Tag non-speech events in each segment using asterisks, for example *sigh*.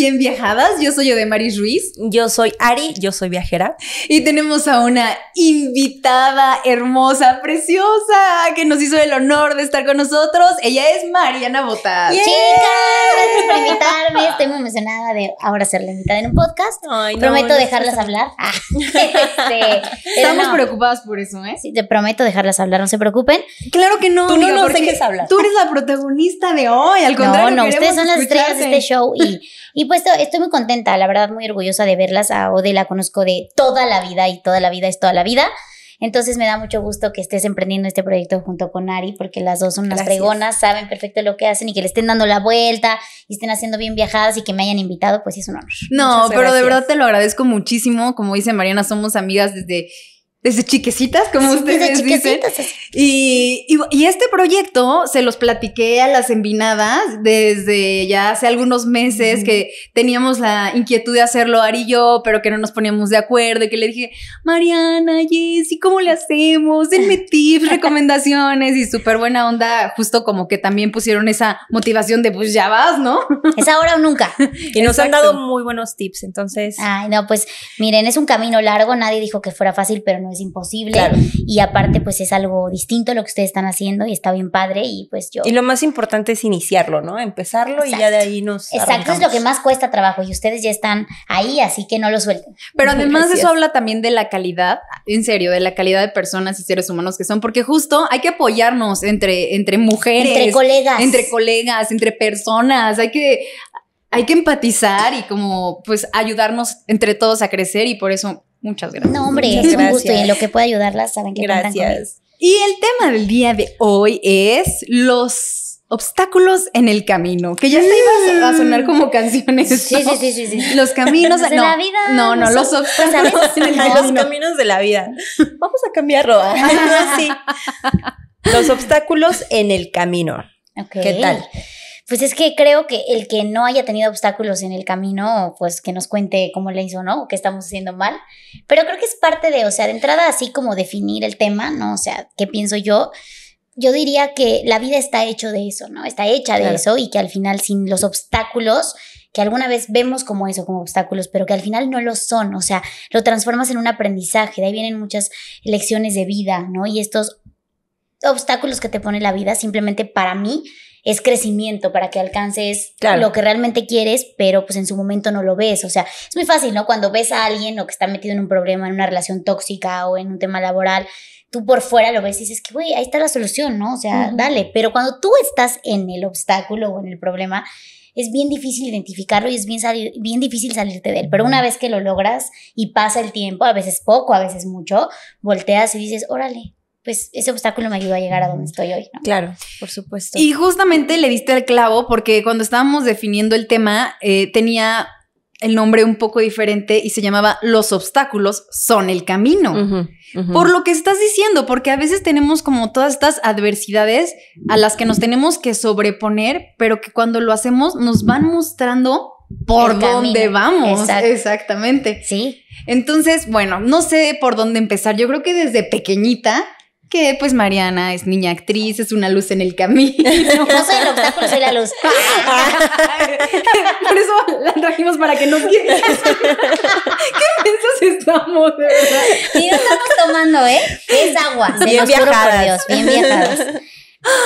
bien viajadas. Yo soy Odemaris Ruiz. Yo soy Ari, yo soy viajera. Y tenemos a una invitada hermosa, preciosa, que nos hizo el honor de estar con nosotros. Ella es Mariana Botas. Chicas, gracias por invitarme. Estoy muy emocionada de ahora ser la invitada en un podcast. prometo dejarlas hablar. Ah. *laughs* Este, Estamos preocupadas por eso, ¿eh? Sí, te prometo dejarlas hablar, no se preocupen. Claro que no. Tú no hablar. Tú eres la protagonista de hoy, al contrario. No, no, ustedes son las estrellas de este show y *laughs* Y pues estoy muy contenta, la verdad, muy orgullosa de verlas. A Ode la conozco de toda la vida y toda la vida es toda la vida. Entonces me da mucho gusto que estés emprendiendo este proyecto junto con Ari, porque las dos son unas pregonas, saben perfecto lo que hacen y que le estén dando la vuelta y estén haciendo bien viajadas y que me hayan invitado, pues es un honor. No, pero de verdad te lo agradezco muchísimo. Como dice Mariana, somos amigas desde desde chiquecitas, como ustedes dicen. Y, y, este proyecto se los platiqué a las envinadas desde ya hace algunos meses que teníamos la inquietud de hacerlo Ari y yo, pero que no nos poníamos de acuerdo y que le dije, Mariana, Jessy, ¿cómo le hacemos? Denme *laughs* tips, recomendaciones y súper buena onda, justo como que también pusieron esa motivación de pues ya vas, ¿no? Es ahora o nunca. *laughs* y nos han dado muy buenos tips, entonces. Ay, no, pues miren, es un camino largo, nadie dijo que fuera fácil, pero no es imposible. Y aparte, pues es algo distinto lo que ustedes están haciendo y está bien padre y pues yo... Y lo más importante es iniciarlo, ¿no? Empezarlo y ya de ahí nos... Exacto, es lo que más cuesta trabajo y ustedes ya están ahí, así que no lo suelten. Pero *laughs* además eso habla también de la calidad, en serio, de la calidad de personas y seres humanos que son, porque justo hay que apoyarnos entre, entre mujeres. Entre colegas. Entre colegas, entre personas, hay que... Hay que empatizar y como pues ayudarnos entre todos a crecer y por eso Muchas gracias. No, hombre, es un gusto y en lo que pueda ayudarlas saben que Gracias. Y el tema del día de hoy es los obstáculos en el camino, que ya se iba a mm. sonar como canciones. Sí, sí, sí, sí, Los caminos *laughs* de no, la vida. No, no, los obstáculos *laughs* en el camino. Los caminos de la vida. Vamos a cambiarlo. *laughs* Sí. Los obstáculos en el camino. Okay. ¿Qué tal? Pues es que creo que el que no haya tenido obstáculos en el camino, pues que nos cuente cómo le hizo, ¿no? O qué estamos haciendo mal. Pero creo que es parte de, o sea, de entrada así como definir el tema, ¿no? O sea, ¿qué pienso yo? Yo diría que la vida está hecho de eso, ¿no? Está hecha de eso y que al final sin los obstáculos que alguna vez vemos como eso, como obstáculos, pero que al final no lo son, o sea, lo transformas en un aprendizaje, de ahí vienen muchas lecciones de vida, ¿no? Y estos obstáculos que te pone la vida simplemente para mí es crecimiento para que alcances lo que realmente quieres, pero pues en su momento no lo ves. O sea, es muy fácil, ¿no? Cuando ves a alguien o que está metido en un problema, en una relación tóxica o en un tema laboral, tú por fuera lo ves y dices que, güey, ahí está la solución, ¿no? O sea, dale. Pero cuando tú estás en el obstáculo o en el problema, es bien difícil identificarlo y es bien, bien difícil salirte de él. Pero una vez que lo logras y pasa el tiempo, a veces poco, a veces mucho, volteas y dices, órale, pues ese obstáculo me ayudó a llegar a donde estoy hoy. Claro, por supuesto. Y justamente le diste al clavo porque cuando estábamos definiendo el tema eh, tenía el nombre un poco diferente y se llamaba Los obstáculos son el camino. Por lo que estás diciendo, porque a veces tenemos como todas estas adversidades a las que nos tenemos que sobreponer, pero que cuando lo hacemos nos van mostrando por dónde vamos. Exactamente. Sí. Entonces, bueno, no sé por dónde empezar. Yo creo que desde pequeñita que pues Mariana es niña actriz, es una luz en el camino. *laughs* No soy el obstáculo, soy la luz. *laughs* Por eso la trajimos para que nos guíe. *laughs* ¿Qué piensas estamos, de verdad? Sí, estamos tomando, ¿eh? Es agua, bien los bien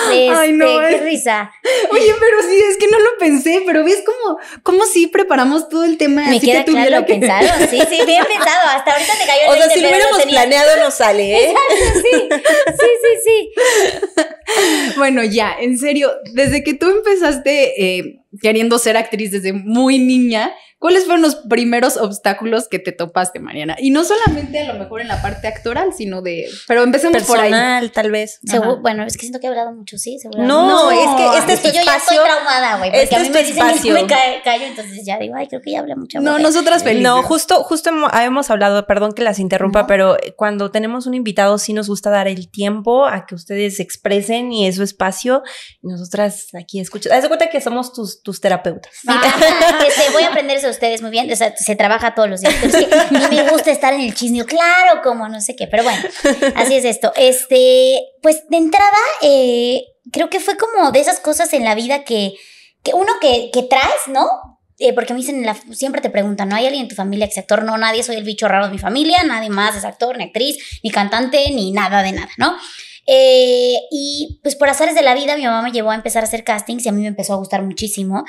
Ay, no. Este, qué risa. Oye, pero sí, es que no lo pensé, pero ves cómo, cómo sí preparamos todo el tema. Me así queda que claro, lo pensado. *laughs* Sí, sí, bien pensado. Hasta ahorita te cayó el O sea, si lo hubiéramos planeado, no sale, ¿eh? Exacto, sí. Sí, sí, sí. *laughs* bueno, ya, en serio, desde que tú empezaste. Eh, queriendo ser actriz desde muy niña, ¿cuáles fueron los primeros obstáculos que te topaste, Mariana? Y no solamente a lo mejor en la parte actoral, sino de... Pero empecemos por ahí. tal vez. bueno, es que siento que he hablado mucho, sí, seguro. No, es que este es, tu yo espacio. Yo ya estoy traumada, güey, porque este a mí me dicen espacio. me cae, callo, entonces ya digo, ay, creo que ya hablé mucho. No, nosotras felices. No, justo, justo hemos hablado, perdón que las interrumpa, pero cuando tenemos un invitado sí nos gusta dar el tiempo a que ustedes expresen y es su espacio. nosotras aquí escuchamos. Haz de cuenta que somos tus tus terapeutas. *laughs* voy a aprender eso de ustedes muy bien. O sea, se trabaja todos los días. Pero me gusta estar en el chisme. Claro, como no sé qué. Pero bueno, así es esto. Este, pues de entrada, eh, creo que fue como de esas cosas en la vida que, que uno que, que traes, ¿no? Eh, porque me dicen, siempre te preguntan, ¿no hay alguien en tu familia que sea actor? No, nadie, soy el bicho raro de mi familia, nadie más es actor, ni actriz, ni cantante, ni nada de nada, ¿no? Eh, y pues por azares de la vida, mi mamá me llevó a empezar a hacer castings y a mí me empezó a gustar muchísimo.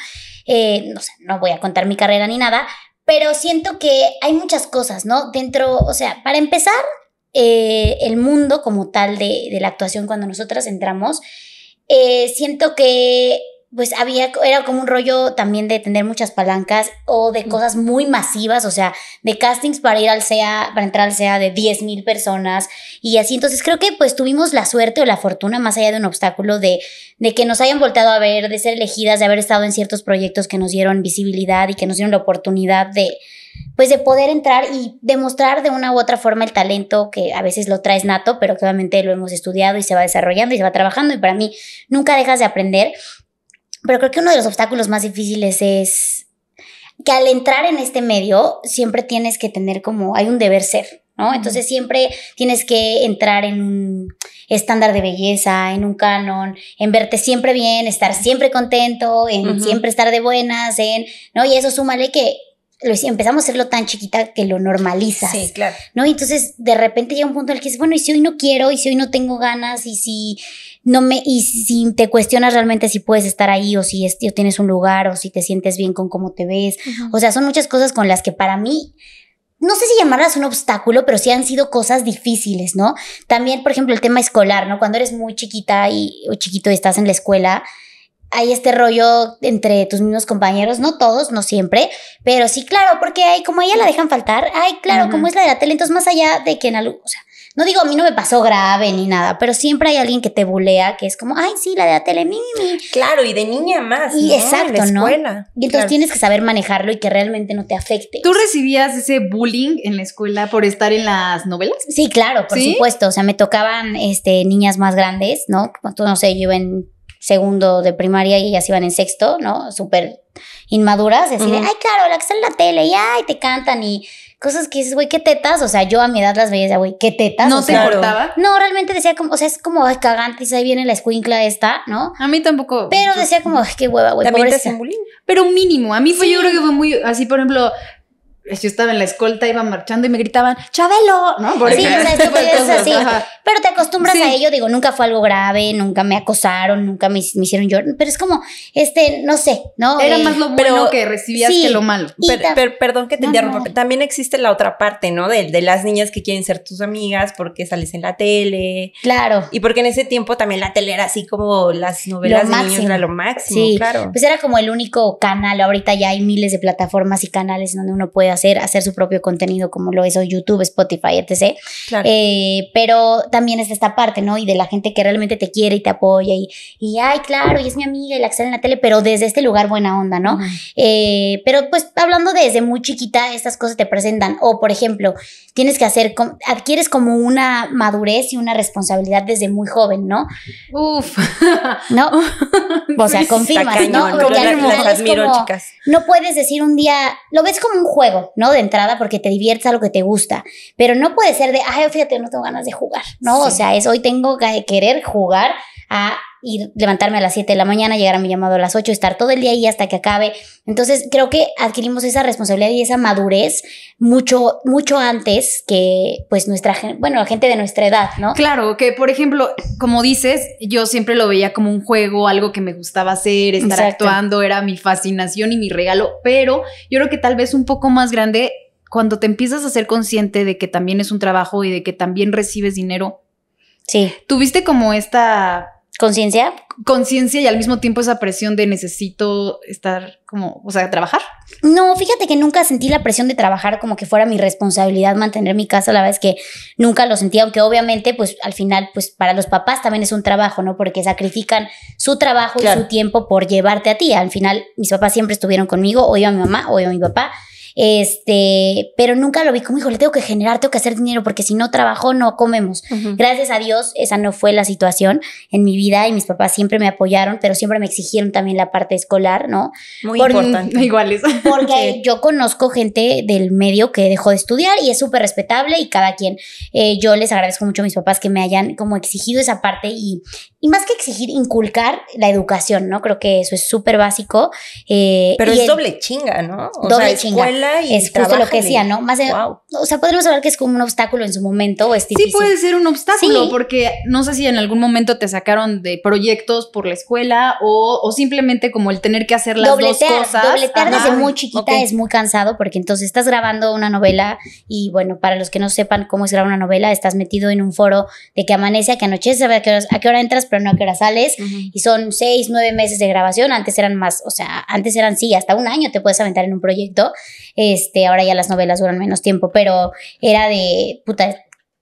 Eh, no sé, no voy a contar mi carrera ni nada, pero siento que hay muchas cosas, ¿no? Dentro, o sea, para empezar, eh, el mundo como tal de, de la actuación cuando nosotras entramos, siento que pues había, era como un rollo también de tener muchas palancas o de cosas muy masivas, o sea, de castings para ir al SEA, para entrar al SEA de 10 mil personas y así. Entonces creo que pues tuvimos la suerte o la fortuna, más allá de un obstáculo, de, de que nos hayan volteado a ver, de ser elegidas, de haber estado en ciertos proyectos que nos dieron visibilidad y que nos dieron la oportunidad de, pues de poder entrar y demostrar de una u otra forma el talento que a veces lo traes nato, pero que obviamente lo hemos estudiado y se va desarrollando y se va trabajando y para mí nunca dejas de aprender pero creo que uno de los obstáculos más difíciles es que al entrar en este medio siempre tienes que tener como, hay un deber ser, ¿no? Entonces siempre tienes que entrar en un estándar de belleza, en un canon, en verte siempre bien, estar siempre contento, en siempre estar de buenas, en, ¿no? Y eso súmale que lo, empezamos a hacerlo tan chiquita que lo normalizas. Sí, claro. ¿No? Y entonces de repente llega un punto en el que dices, bueno, y si hoy no quiero, y si hoy no tengo ganas, y si no me, y si te cuestionas realmente si puedes estar ahí o si es, tienes un lugar o si te sientes bien con cómo te ves. O sea, son muchas cosas con las que para mí, no sé si llamarlas un obstáculo, pero sí han sido cosas difíciles, ¿no? También, por ejemplo, el tema escolar, ¿no? Cuando eres muy chiquita y, o chiquito y estás en la escuela, hay este rollo entre tus mismos compañeros, no todos, no siempre, pero sí, claro, porque hay, como ella la dejan faltar, ay, claro, como es la de la tele, entonces más allá de que en algo, o sea, no digo, a mí no me pasó grave ni nada, pero siempre hay alguien que te bulea, que es como, ay, sí, la de la tele, mi, Claro, y de niña más. Y ¿no? exacto, la escuela. ¿no? Y entonces tienes que saber manejarlo y que realmente no te afecte. ¿Tú recibías ese bullying en la escuela por estar en las novelas? Sí, claro, por supuesto. O sea, me tocaban este, niñas más grandes, ¿no? Tú no sé, yo en segundo de primaria y ellas iban en sexto, ¿no? Súper inmaduras, así de, ay, claro, la que está en la tele, y ay, te cantan y cosas que dices, güey, qué tetas. O sea, yo a mi edad las veía, güey, qué tetas. ¿No te importaba? No, realmente decía como, o sea, es como, cagante, y ahí viene la escuincla esta, ¿no? A mí tampoco. Pero decía como, ay, qué hueva, güey. También te hacen bullying. Pero mínimo. A mí fue, yo creo que fue muy, así, por ejemplo, yo estaba en la escolta, iba marchando y me gritaban, ¡Chabelo! sí, así. *laughs* Pero te acostumbras a ello, digo, nunca fue algo grave, nunca me acosaron, nunca me, hicieron llorar, pero es como, este, no sé, ¿no? Era eh, más lo bueno que recibías que lo malo. perdón que te interrumpa, también existe la otra parte, ¿no? De, de, las niñas que quieren ser tus amigas porque sales en la tele. Claro. Y porque en ese tiempo también la tele era así como las novelas lo niños era lo máximo, sí. claro. Pues era como el único canal, ahorita ya hay miles de plataformas y canales donde uno puede hacer, hacer su propio contenido como lo hizo YouTube, Spotify, etc. Eh, pero también es esta parte, ¿no? Y de la gente que realmente te quiere y te apoya y, y ay, claro, y es mi amiga y la que en la tele, pero desde este lugar buena onda, ¿no? Eh, pero pues hablando desde muy chiquita, estas cosas te presentan. O, por ejemplo, tienes que hacer, adquieres como una madurez y una responsabilidad desde muy joven, ¿no? Uf. ¿No? *laughs* o sea, confirma, ¿no? ¿no? Porque chicas. No puedes decir un día, lo ves como un juego, ¿no? De entrada, porque te diviertes a lo que te gusta. Pero no puede ser de, ay, fíjate, no tengo ganas de jugar, ¿no? O sea, es hoy tengo que querer jugar a y levantarme a las 7 de la mañana, llegar a mi llamado a las 8, estar todo el día ahí hasta que acabe. Entonces, creo que adquirimos esa responsabilidad y esa madurez mucho, mucho antes que, pues, nuestra gente, bueno, la gente de nuestra edad, ¿no? Claro, que, por ejemplo, como dices, yo siempre lo veía como un juego, algo que me gustaba hacer, estar actuando, era mi fascinación y mi regalo, pero yo creo que tal vez un poco más grande cuando te empiezas a ser consciente de que también es un trabajo y de que también recibes dinero. Sí. ¿Tuviste como esta conciencia. Conciencia y al mismo tiempo esa presión de necesito estar como, o sea, trabajar. No, fíjate que nunca sentí la presión de trabajar como que fuera mi responsabilidad mantener mi casa, la verdad es que nunca lo sentí, aunque obviamente pues al final pues para los papás también es un trabajo, ¿no? Porque sacrifican su trabajo y su tiempo por llevarte a ti. Al final mis papás siempre estuvieron conmigo, o iba a mi mamá, o iba a mi papá. Este, pero nunca lo vi como, hijo, le tengo que generar, tengo que hacer dinero porque si no trabajo, no comemos. Gracias a Dios, esa no fue la situación en mi vida y mis papás siempre me apoyaron, pero siempre me exigieron también la parte escolar, ¿no? Muy importante *laughs* importante. es Porque yo conozco gente del medio que dejó de estudiar y es súper respetable y cada quien. Eh, yo les agradezco mucho a mis papás que me hayan como exigido esa parte y, más que exigir, inculcar la educación, ¿no? Creo que eso es súper básico. Eh, pero es doble chinga, ¿no? O doble sea, chinga es justo lo que decía, ¿no? Más o sea, podríamos saber que es como un obstáculo en su momento o es Sí puede ser un obstáculo porque no sé si en algún momento te sacaron de proyectos por la escuela o, simplemente como el tener que hacer las dos cosas. Dobletear desde muy chiquita es muy cansado porque entonces estás grabando una novela y bueno, para los que no sepan cómo es grabar una novela, estás metido en un foro de que amanece a que anochece, a, qué hora, entras, pero no a qué hora sales y son seis, nueve meses de grabación, antes eran más, o sea, antes eran sí, hasta un año te puedes aventar en un proyecto. Este, ahora ya las novelas duran menos tiempo, pero era de, puta,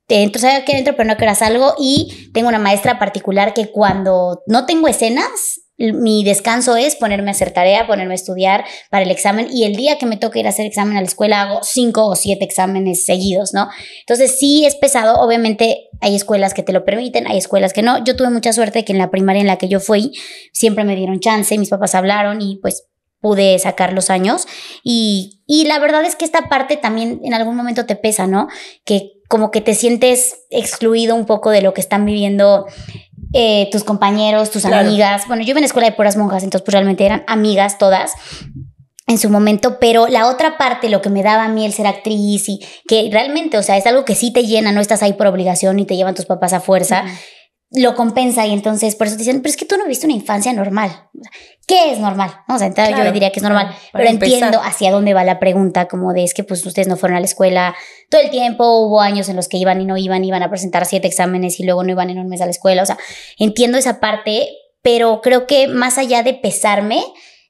dentro, sabía que dentro, pero no que algo Y tengo una maestra particular que cuando no tengo escenas, mi descanso es ponerme a hacer tarea, ponerme a estudiar para el examen y el día que me toca ir a hacer examen a la escuela hago cinco o siete exámenes seguidos, ¿no? Entonces sí es pesado, obviamente hay escuelas que te lo permiten, hay escuelas que no. Yo tuve mucha suerte que en la primaria en la que yo fui siempre me dieron chance, mis papás hablaron y pues pude sacar los años. Y, la verdad es que esta parte también en algún momento te pesa, ¿no? Que como que te sientes excluido un poco de lo que están viviendo eh, tus compañeros, tus amigas. Bueno, yo iba en escuela de puras monjas, entonces pues realmente eran amigas todas en su momento, pero la otra parte, lo que me daba a mí el ser actriz y que realmente, o sea, es algo que sí te llena, no estás ahí por obligación y te llevan tus papás a fuerza lo compensa y entonces por eso te dicen, pero es que tú no viste una infancia normal. ¿Qué es normal? O sea, yo le yo diría que es normal, pero entiendo hacia dónde va la pregunta, como de es que pues ustedes no fueron a la escuela todo el tiempo, hubo años en los que iban y no iban, iban a presentar siete exámenes y luego no iban en un mes a la escuela, o sea, entiendo esa parte, pero creo que más allá de pesarme,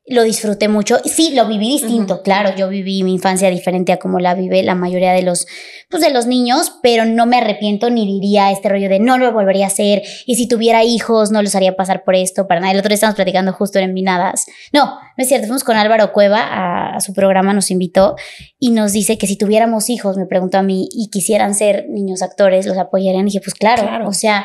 lo disfruté mucho. Sí, lo viví distinto, claro, yo viví mi infancia diferente a como la vive la mayoría de los, pues, de los niños, pero no me arrepiento ni diría este rollo de no lo volvería a hacer y si tuviera hijos no los haría pasar por esto, para nada. El otro día estamos platicando justo en Minadas. No, no es cierto, fuimos con Álvaro Cueva a, su programa, nos invitó y nos dice que si tuviéramos hijos, me preguntó a mí, y quisieran ser niños actores, los apoyarían. Y dije, pues claro, o sea,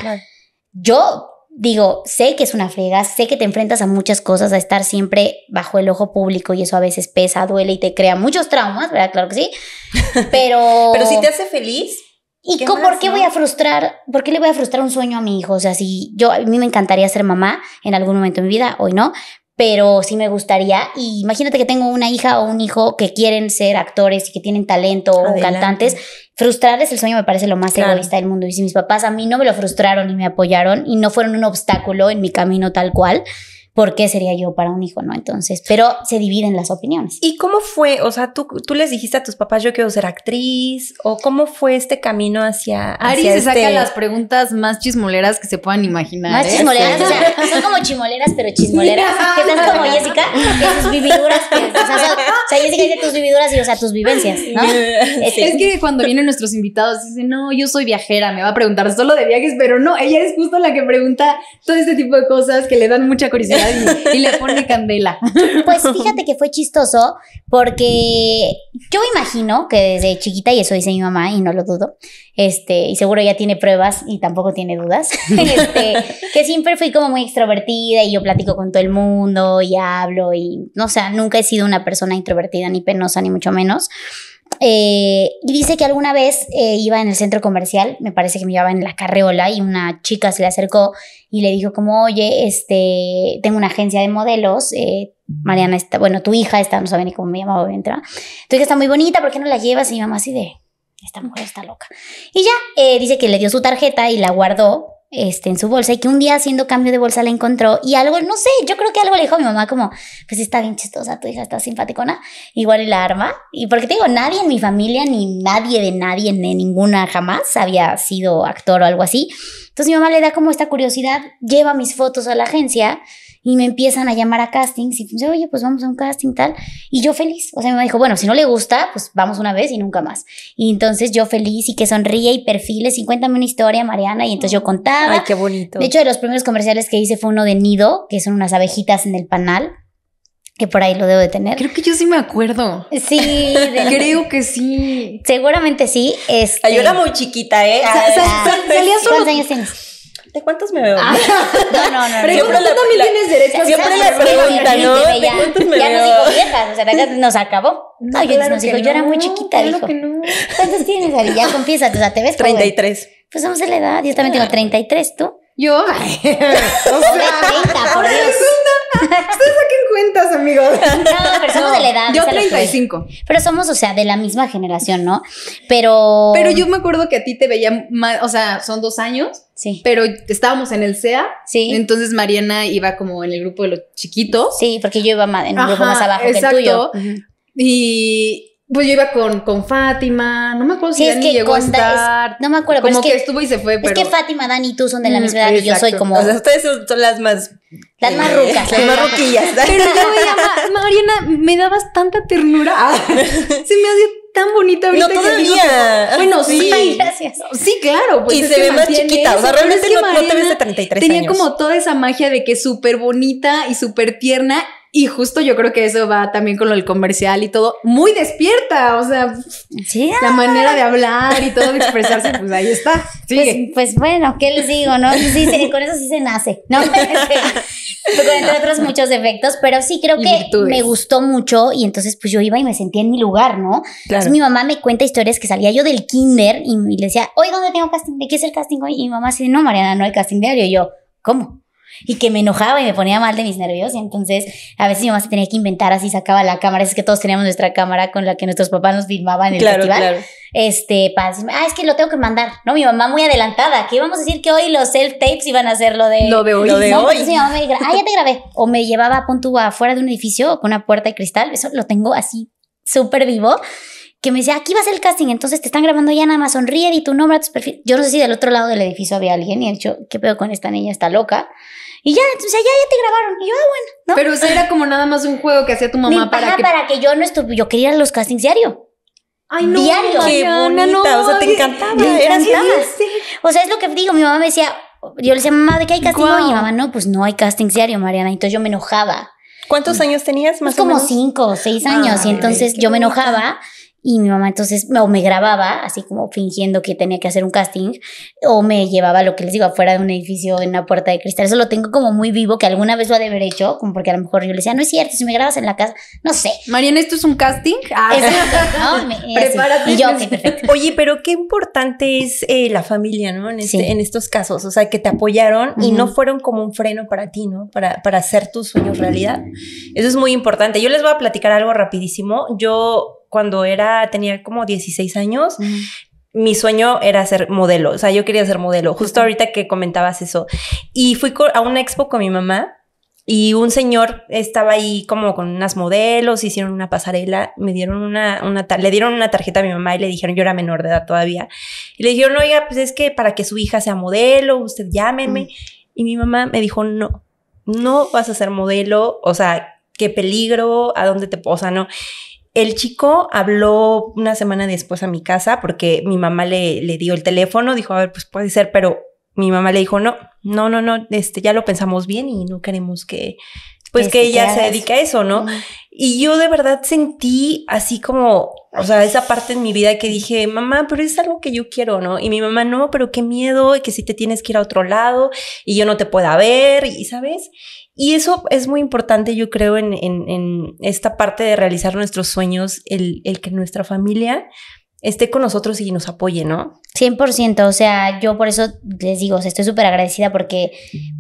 yo digo, sé que es una frega, sé que te enfrentas a muchas cosas, a estar siempre bajo el ojo público y eso a veces pesa, duele y te crea muchos traumas, ¿verdad? Claro que sí. *laughs* Pero. Pero si te hace feliz. ¿Y por qué voy a frustrar? ¿Por qué le voy a frustrar un sueño a mi hijo? O sea, si yo, a mí me encantaría ser mamá en algún momento de mi vida, hoy no, pero sí me gustaría. Y imagínate que tengo una hija o un hijo que quieren ser actores y que tienen talento o cantantes. Frustrarles el sueño me parece lo más egoísta del mundo. Y si mis papás a mí no me lo frustraron y me apoyaron y no fueron un obstáculo en mi camino tal cual, ¿por qué sería yo para un hijo? ¿No? Entonces, pero se dividen las opiniones. ¿Y cómo fue? O sea, tú, tú les dijiste a tus papás, yo quiero ser actriz, o cómo fue este camino hacia. Ari se saca este las preguntas más chismoleras que se puedan imaginar. Más ¿eh? chismoleras, o sea, son como chismoleras pero chismoleras. ¿Qué están como Jessica, *laughs* que vividuras. Que, o, sea, Jessica dice tus vividuras y, o sea, tus vivencias, ¿no? Es que cuando vienen nuestros invitados, dicen, no, yo soy viajera, me va a preguntar solo de viajes, pero no, ella es justo la que pregunta todo este tipo de cosas que le dan mucha curiosidad *laughs* y, le pone candela. *laughs* Pues *laughs* fíjate que fue chistoso porque yo imagino que desde chiquita, y eso dice mi mamá y no lo dudo, este, y seguro ya tiene pruebas y tampoco tiene dudas, este, que siempre fui como muy extrovertida y yo platico con todo el mundo y hablo y, no sé, nunca he sido una persona introvertida ni penosa ni mucho menos. Eh, y dice que alguna vez eh, iba en el centro comercial, me parece que me llevaba en la carreola y una chica se le acercó y le dijo como, oye, este, tengo una agencia de modelos, eh, Mariana está, bueno, tu hija está, no sabe ni cómo me llamaba, entra, tu hija está muy bonita, ¿por qué no la llevas? Y mi mamá así de, esta mujer está loca. Y ya, dice que le dio su tarjeta y la guardó este, en su bolsa y que un día haciendo cambio de bolsa la encontró y algo, no sé, yo creo que algo le dijo a mi mamá como, pues está bien chistosa, tu hija está simpaticona, igual y la arma. Y porque te digo, nadie en mi familia, ni nadie de nadie, en ninguna jamás había sido actor o algo así. Entonces mi mamá le da como esta curiosidad, lleva mis fotos a la agencia y me empiezan a llamar a castings y pues, oye, pues vamos a un casting tal. Y yo feliz. O sea, me dijo, bueno, si no le gusta, pues vamos una vez y nunca más. Y entonces yo feliz y que sonríe y perfiles y cuéntame una historia, Mariana. Y entonces yo contaba. Ay, qué bonito. De hecho, de los primeros comerciales que hice fue uno de nido, que son unas abejitas en el panal que por ahí lo debo de tener. Creo que yo sí me acuerdo. Sí, *laughs* creo que sí. Seguramente sí. Este Ay, yo era muy chiquita, ¿eh? Ah, ¿Cuántos años tienes? ¿de cuántos me veo? Ah, *laughs* no, no, no. Pero tú también tienes derecho a Siempre la pregunta, ¿no? ¿De cuántos me veo? Ya nos dijo viejas, o sea, nos acabó. No, yo no nos dijo, yo era muy chiquita, claro dijo. Que no. ¿Cuántos tienes, Ari? Ya confiesa, o sea, te ves 33. Joven? Pues vamos a la edad, yo también tengo 33, ah. ¿tú? Yo, *laughs* ay, o sea, 30, por *laughs* Dios. Ustedes saquen cuentas, amigos. No, pero 35. Pero somos, o sea, de la misma generación, ¿no? Pero. Pero yo me acuerdo que a ti te veía más, o sea, son dos años. Sí. Pero estábamos en el SEA. Sí. Entonces Mariana iba como en el grupo de los chiquitos. Sí, porque yo iba en un grupo más abajo que el tuyo. Y, pues yo iba con, con Fátima, no me acuerdo si sí, Dani llegó a estar. no me acuerdo, como pero es que, estuvo y se fue. Pero... Es que Fátima, Dani y tú son de la mm, misma edad y yo soy como. O sea, ustedes son las más. Las más rucas. Las más ruquillas. *laughs* Pero yo veía, *laughs* Mariana, me dabas tanta ternura. Ah. se me hacía tan bonita ahorita. No, todavía. bueno, sí. Ay, gracias. Sí, claro. Pues y se ve más chiquita. o sea, realmente no, no, te ves de 33 años. Tenía como toda esa magia de que súper bonita y súper tierna y justo yo creo que eso va también con lo del comercial y todo, muy despierta, o sea, la manera de hablar y todo, de expresarse, pues ahí está. Pues, pues bueno, ¿qué les digo? No? con eso sí se nace, ¿no? *laughs* entre otros muchos defectos, pero sí creo que me gustó mucho y entonces pues yo iba y me sentía en mi lugar, ¿no? Entonces mi mamá me cuenta historias que salía yo del kinder y, le decía, oye, ¿dónde tengo casting? ¿De qué es el casting hoy? Y mi mamá dice, no, Mariana, no hay casting diario. Y yo, ¿cómo? y que me enojaba y me ponía mal de mis nervios. Y entonces a veces mi mamá se tenía que inventar así, sacaba la cámara. Es que todos teníamos nuestra cámara con la que nuestros papás nos filmaban en el claro, Este, para ah, es que lo tengo que mandar, ¿no? Mi mamá muy adelantada, que íbamos a decir que hoy los self-tapes iban a ser lo de... Lo de hoy. Lo de pues, Mi mamá me ah, ya te grabé. O me llevaba, a punto afuera de un edificio con una puerta de cristal. Eso lo tengo así súper vivo que me decía, aquí va a ser el casting, entonces te están grabando ya nada más, sonríe y tu nombre, a tus perfiles. Yo no sé si del otro lado del edificio había alguien y he dicho, ¿qué pedo con esta niña? Está loca. Y ya, o sea, ya, ya te grabaron. Y yo, ah, bueno, ¿no? Pero eso era como nada más un juego que hacía tu mamá para que... para que yo no estuviera, yo quería ir a los castings diario. Ay, no, diario. Qué bonita, o sea, te encantaba. Me encantaba. O sea, es lo que digo, mi mamá me decía, yo le decía, mamá, ¿de qué hay casting diario. Y mi mamá, no, pues no hay castings diario, Mariana. Entonces yo me enojaba. ¿Cuántos mm. años tenías más pues, o como menos? Como cinco o seis años. y entonces yo me enojaba. Y mi mamá entonces o me grababa, así como fingiendo que tenía que hacer un casting, o me llevaba lo que les digo afuera de un edificio en una puerta de cristal. Eso lo tengo como muy vivo, que alguna vez lo ha de haber hecho, como porque a lo mejor yo le decía, no es cierto, si me grabas en la casa, no sé. Mariana, ¿esto es un casting? Ah, ¿no? *laughs* me, eh, Prepárate. yo, perfecto. Oye, pero qué importante es eh, la familia, ¿no? En, este, en, estos casos, o sea, que te apoyaron y no fueron como un freno para ti, ¿no? Para, para hacer tus sueños realidad. Eso es muy importante. Yo les voy a platicar algo rapidísimo. Yo cuando era, tenía como 16 años, mi sueño era ser modelo, o sea, yo quería ser modelo, justo ahorita que comentabas eso. Y fui a una expo con mi mamá y un señor estaba ahí como con unas modelos, hicieron una pasarela, me dieron una, le dieron una tarjeta a mi mamá y le dijeron, yo era menor de edad todavía. Y le dijeron, oiga, pues es que para que su hija sea modelo, usted llámeme. Y mi mamá me dijo, no, no vas a ser modelo, o sea, qué peligro, a dónde te, o no. El chico habló una semana después a mi casa porque mi mamá le, dio el teléfono, dijo, a ver, pues puede ser, pero mi mamá le dijo, no, no, no, no, este, ya lo pensamos bien y no queremos que, pues que, ella se dedique a eso, ¿no? Y yo de verdad sentí así como, o sea, esa parte en mi vida que dije, mamá, pero es algo que yo quiero, ¿no? Y mi mamá, no, pero qué miedo, que si te tienes que ir a otro lado y yo no te pueda ver, y sabes. Y eso es muy importante, yo creo, en, en, esta parte de realizar nuestros sueños, el, el que nuestra familia esté con nosotros y nos apoye, ¿no? 100%, o sea, yo por eso les digo, estoy súper agradecida porque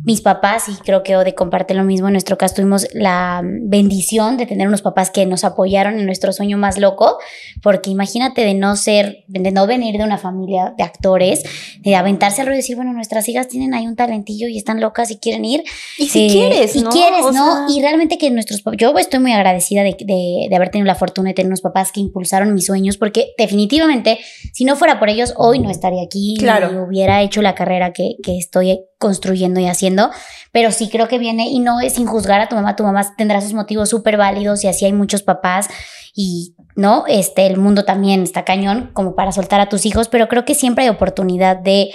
mis papás, y creo que de comparte lo mismo, en nuestro caso tuvimos la bendición de tener unos papás que nos apoyaron en nuestro sueño más loco, porque imagínate de no ser, de no venir de una familia de actores, de aventarse al ruido y decir, bueno, nuestras hijas tienen ahí un talentillo y están locas y quieren ir. Y si eh, quieres, ¿no? Y quieres, ¿no? Y realmente que nuestros, yo estoy muy agradecida de, de, de haber tenido la fortuna de tener unos papás que impulsaron mis sueños, porque definitivamente definitivamente, si no fuera por ellos, hoy no estaría aquí, y hubiera hecho la carrera que, que estoy construyendo y haciendo, pero sí creo que viene y no es sin juzgar a tu mamá, tu mamá tendrá sus motivos súper válidos y así hay muchos papás y no, este, el mundo también está cañón como para soltar a tus hijos, pero creo que siempre hay oportunidad de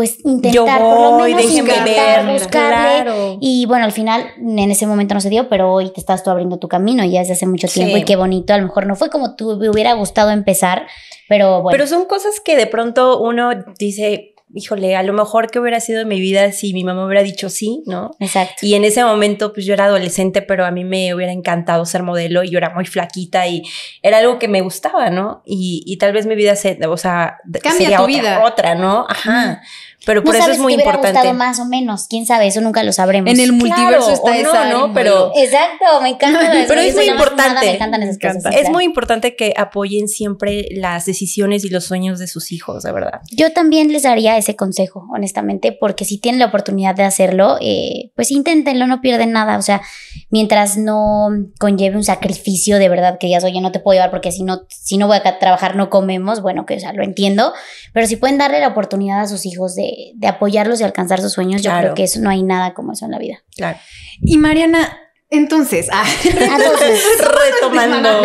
pues intentar por lo menos intentar ver, buscarle y bueno al final en ese momento no se dio pero hoy te estás tú abriendo tu camino ya desde hace mucho tiempo y qué bonito a lo mejor no fue como tú hubiera gustado empezar pero bueno pero son cosas que de pronto uno dice híjole a lo mejor qué hubiera sido en mi vida si mi mamá hubiera dicho sí no exacto y en ese momento pues yo era adolescente pero a mí me hubiera encantado ser modelo y yo era muy flaquita y era algo que me gustaba no y, tal vez mi vida se o sea Cambia tu otra, vida. otra no ajá pero por eso es muy importante. más o menos, quién sabe, eso nunca lo sabremos. En el multiverso está esa, no, pero Exacto, me encanta. *laughs* pero es muy importante. encantan esas cosas, es muy importante que apoyen siempre las decisiones y los sueños de sus hijos, de verdad. Yo también les daría ese consejo, honestamente, porque si tienen la oportunidad de hacerlo, eh, pues inténtenlo, no pierden nada. O sea, mientras no conlleve un sacrificio de verdad que digas, oye, no te puedo llevar porque si no, si no voy a trabajar, no comemos. Bueno, que o lo entiendo. Pero si pueden darle la oportunidad a sus hijos de de, apoyarlos y alcanzar sus sueños, yo creo que eso, no hay nada como eso en la vida. Claro. Y Mariana, entonces, ah. *laughs* retomando,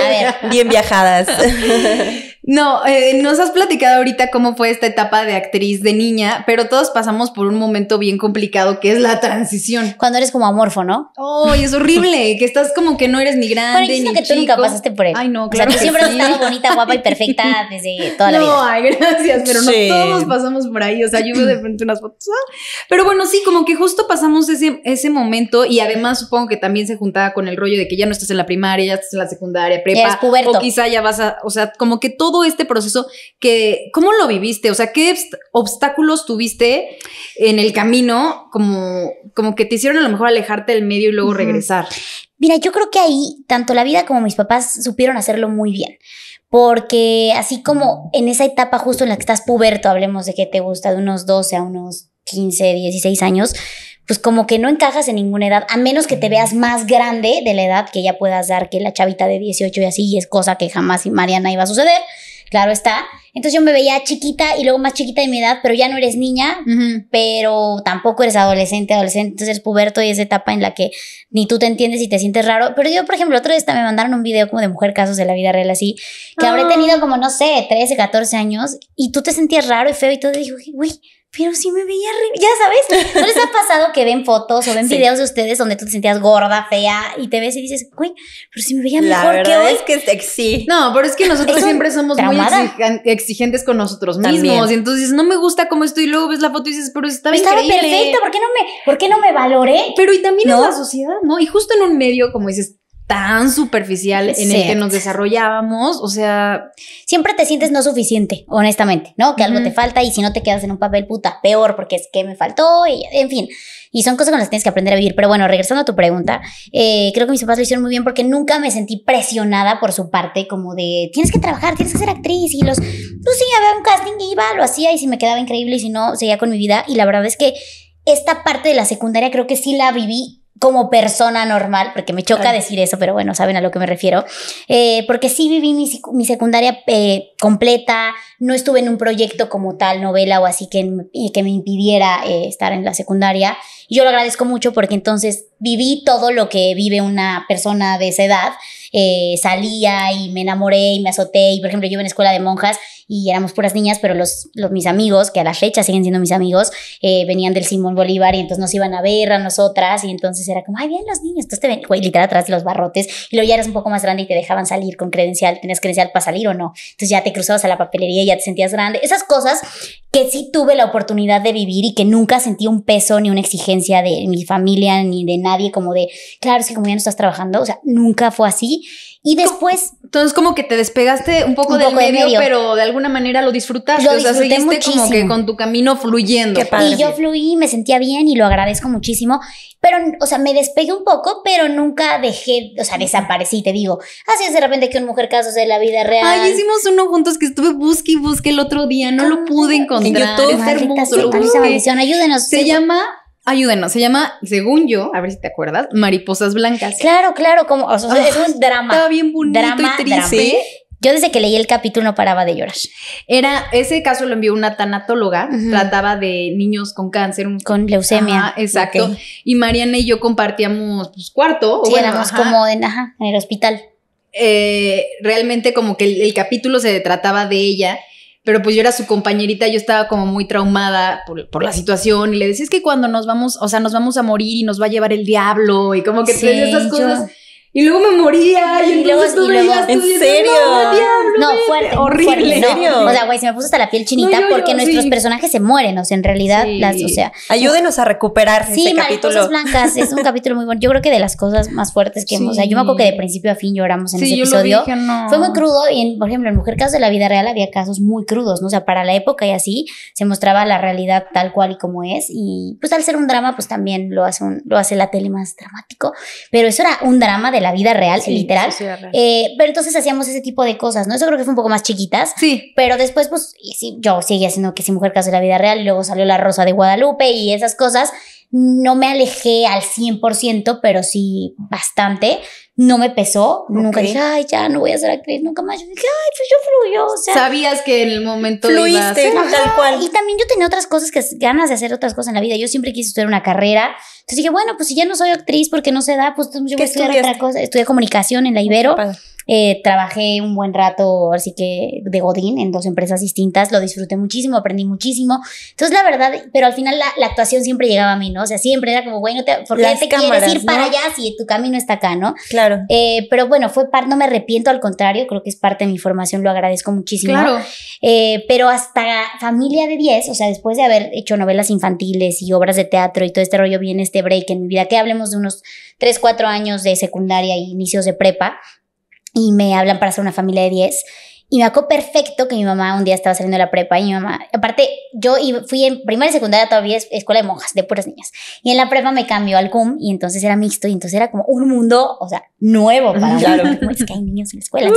bien viajadas. *laughs* No, eh, nos has platicado ahorita cómo fue esta etapa de actriz de niña, pero todos pasamos por un momento bien complicado que es la transición. Cuando eres como amorfo, ¿no? ¡Oh, es horrible! que estás como que no eres ni grande. Pero que tú nunca pasaste por él. Ay, no, claro. O sea, tú siempre has estado bonita, guapa y perfecta desde toda la no, Ay, gracias, pero no todos pasamos por ahí. O sea, yo veo de frente unas fotos. Ah. Pero bueno, sí, como que justo pasamos ese, ese momento y además supongo que también se juntaba con el rollo de que ya no estás en la primaria, ya estás en la secundaria, prepa. O quizá ya vas a, o sea, como que todo este proceso que, ¿cómo lo viviste? O sea, ¿qué obstáculos tuviste en el camino como, como que te hicieron a lo mejor alejarte del medio y luego regresar? Mira, yo creo que ahí tanto la vida como mis papás supieron hacerlo muy bien porque así como en esa etapa justo en la que estás puberto, hablemos de que te gusta de unos 12 a unos 15, 16 años, pues como que no encajas en ninguna edad, a menos que te veas más grande de la edad que ya puedas dar que la chavita de 18 y así, es cosa que jamás Mariana iba a suceder claro está. Entonces yo me veía chiquita y luego más chiquita de mi edad, pero ya no eres niña, pero tampoco eres adolescente, adolescente, entonces eres puberto y esa etapa en la que ni tú te entiendes y te sientes raro. Pero yo, por ejemplo, otro día me mandaron un video como de mujer casos de la vida real así, que habré ah. tenido como, no sé, 13, 14 años y tú te sentías raro y feo y todo, y dijiste uy pero sí me veía re... Ya sabes, ¿no les ha pasado que ven fotos o ven videos de ustedes donde tú te sentías gorda, fea y te ves y dices, güey, pero sí me veía mejor la verdad que es sexy. No, pero es que nosotros siempre somos muy exigentes con nosotros mismos. Y entonces no me gusta cómo estoy. luego ves la foto y dices, pero estaba Estaba perfecta, ¿por qué no me, por qué no me valoré? Pero y también la sociedad, ¿no? Y justo en un medio, como dices, tan superficial en el que nos desarrollábamos, o sea... Siempre te sientes no suficiente, honestamente, ¿no? Que algo te falta y si no te quedas en un papel, puta, peor, porque es que me faltó y en fin. Y son cosas con las que tienes que aprender a vivir. Pero bueno, regresando a tu pregunta, eh, creo que mis papás lo hicieron muy bien porque nunca me sentí presionada por su parte, como de, tienes que trabajar, tienes que ser actriz y los... Pues sí, había un casting y iba, lo hacía y si me quedaba increíble y si no, seguía con mi vida. Y la verdad es que esta parte de la secundaria creo que sí la viví como persona normal, porque me choca decir eso, pero bueno, saben a lo que me refiero, eh, porque sí viví mi, secundaria eh, completa, no estuve en un proyecto como tal, novela o así que, que me impidiera eh, estar en la secundaria. yo lo agradezco mucho porque entonces viví todo lo que vive una persona de esa edad. salía y me enamoré y me azoté y por ejemplo yo en escuela de monjas y éramos puras niñas, pero los, los mis amigos, que a la fecha siguen siendo mis amigos, eh, venían del Simón Bolívar y entonces nos iban a ver a nosotras y entonces era como, ay, bien los niños, entonces te ven, güey, literal atrás de los barrotes y luego ya eras un poco más grande y te dejaban salir con credencial, tenías credencial para salir o no, entonces ya te cruzabas a la papelería y ya te sentías grande, esas cosas que sí tuve la oportunidad de vivir y que nunca sentí un peso ni una exigencia de mi familia ni de nadie como de, claro, es que como ya no estás trabajando, o sea, nunca fue así y después. Entonces, como que te despegaste un poco, del medio, de pero de alguna manera lo disfrutaste. o sea, seguiste como que con tu camino fluyendo. Y yo fluí, me sentía bien y lo agradezco muchísimo. Pero, o sea, me despegué un poco, pero nunca dejé, o sea, desaparecí, te digo. Así es de repente que un mujer casos de la vida real. Ay, hicimos uno juntos que estuve busque y busque el otro día, no lo pude ah, encontrar. En YouTube, hermoso. Ayúdenos. Se llama Ayúdenos, se llama, según yo, a ver si te acuerdas, Mariposas Blancas. Claro, claro, como, o es un drama. Está bien bonito y triste. Yo desde que leí el capítulo no paraba de llorar. Era, ese caso lo envió una tanatóloga, trataba de niños con cáncer. con leucemia. exacto. Y Mariana y yo compartíamos pues, cuarto. Sí, éramos como en, ajá, en el hospital. Eh, realmente como que el capítulo se trataba de ella pero pues yo era su compañerita, yo estaba como muy traumada por, la situación y le decía, es que cuando nos vamos, o sea, nos vamos a morir y nos va a llevar el diablo y como que sí, pues, esas cosas. Y luego me moría. Y, luego, y luego ¿En serio? No, fuerte. Horrible. no. o sea, güey, se me puso hasta la piel chinita porque nuestros personajes se mueren. O sea, en realidad, las, o sea. Ayúdenos a recuperar sí, este capítulo. blancas. Es un *laughs* capítulo muy bueno. Yo creo que de las cosas más fuertes que hemos. O sea, yo me acuerdo que de principio a fin lloramos en ese episodio. Fue muy crudo. Y, en, por ejemplo, en Mujer Casos de la Vida Real había casos muy crudos, ¿no? O sea, para la época y así se mostraba la realidad tal cual y como es. Y pues al ser un drama, pues también lo hace, un, lo hace la tele más dramático. Pero eso era un drama de la la vida real, literal. Eh, pero entonces hacíamos ese tipo de cosas, ¿no? Eso creo que fue un poco más chiquitas. Sí. Pero después, pues, sí, yo seguía haciendo que si mujer caso de la vida real, y luego salió la rosa de Guadalupe y esas cosas no me alejé al 100%, pero sí bastante. No me pesó, nunca dije, ay, ya no voy a ser actriz, nunca más. Yo dije, ay, pues yo fluyo, Sabías que en el momento fluiste, tal cual. Y también yo tenía otras cosas, que ganas de hacer otras cosas en la vida. Yo siempre quise estudiar una carrera. Entonces dije, bueno, pues si ya no soy actriz porque no se da, pues yo voy a estudiar otra cosa. Estudié comunicación en la Ibero. Eh, trabajé un buen rato, así que de Godín, en dos empresas distintas, lo disfruté muchísimo, aprendí muchísimo. Entonces, la verdad, pero al final la, actuación siempre llegaba a mí, ¿no? O sea, siempre era como, bueno, te, ¿por qué te quieres ir para allá si tu camino está acá, ¿no? Claro. Eh, pero bueno, fue par, no me arrepiento, al contrario, creo que es parte de mi formación, lo agradezco muchísimo. Claro. Eh, pero hasta familia de 10, o sea, después de haber hecho novelas infantiles y obras de teatro y todo este rollo, viene este break en mi vida, que hablemos de unos 3, 4 años de secundaria e inicios de prepa y me hablan para hacer una familia de 10 y me acuerdo perfecto que mi mamá un día estaba saliendo de la prepa y mi mamá, aparte, yo fui en primaria y secundaria todavía escuela de monjas, de puras niñas. Y en la prepa me cambió al CUM y entonces era mixto y entonces era como un mundo, o sea, nuevo para claro. es que hay niños en la escuela,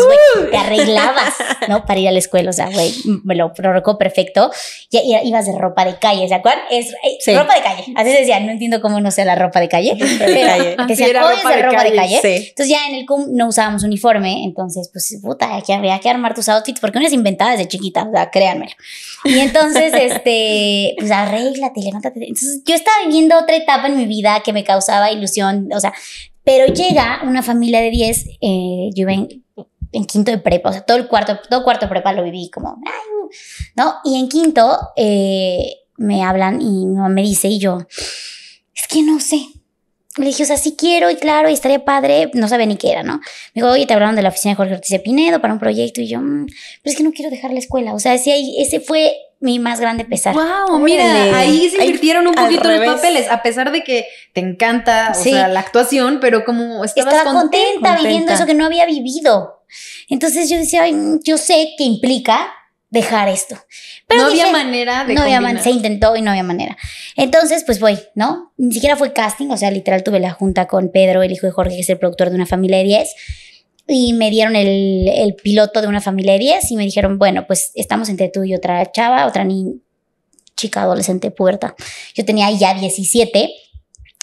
te arreglabas, ¿no? Para ir a la escuela, o sea, güey, me lo prorrocó perfecto. Y, ibas de ropa de calle, ¿se acuerdan? Es, eh, Ropa de calle. Así se decía, no entiendo cómo no sea la ropa de calle. *laughs* Pero ropa, de, calle, Entonces ya en el CUM no usábamos uniforme, entonces pues puta, aquí había que armar tus outfits porque uno es inventada desde chiquita, o sea, créanmelo. Y entonces, *laughs* este, pues arréglate, levántate. Entonces, yo estaba viviendo otra etapa en mi vida que me causaba ilusión, o sea, pero llega una familia de 10, eh, yo en, en quinto de prepa, o sea, todo el cuarto, todo cuarto de prepa lo viví como, ¿no? Y en quinto eh, me hablan y mi mamá me dice y yo, es que no sé, me dije, o sea, sí quiero y claro, y estaría padre, no sabía ni qué era, ¿no? Me dijo, oye, te hablaron de la oficina de Jorge Ortiz de Pinedo para un proyecto y yo, mm, pero pues es que no quiero dejar la escuela, o sea, ese fue mi más grande pesar. Wow, mira, ahí se invirtieron un poquito los papeles, a pesar de que te encanta, sea, la actuación, pero como estabas estaba contenta, viviendo eso que no había vivido. Entonces yo decía, mm, yo sé que implica dejar esto. Pero no había manera de no había se intentó y no había manera. Entonces, pues voy, ¿no? Ni siquiera fue casting, o sea, literal tuve la junta con Pedro, el hijo de Jorge, que es el productor de una familia de 10, y me dieron el, el piloto de una familia de 10 y me dijeron, bueno, pues estamos entre tú y otra chava, otra niña, chica adolescente puerta. Yo tenía ya 17.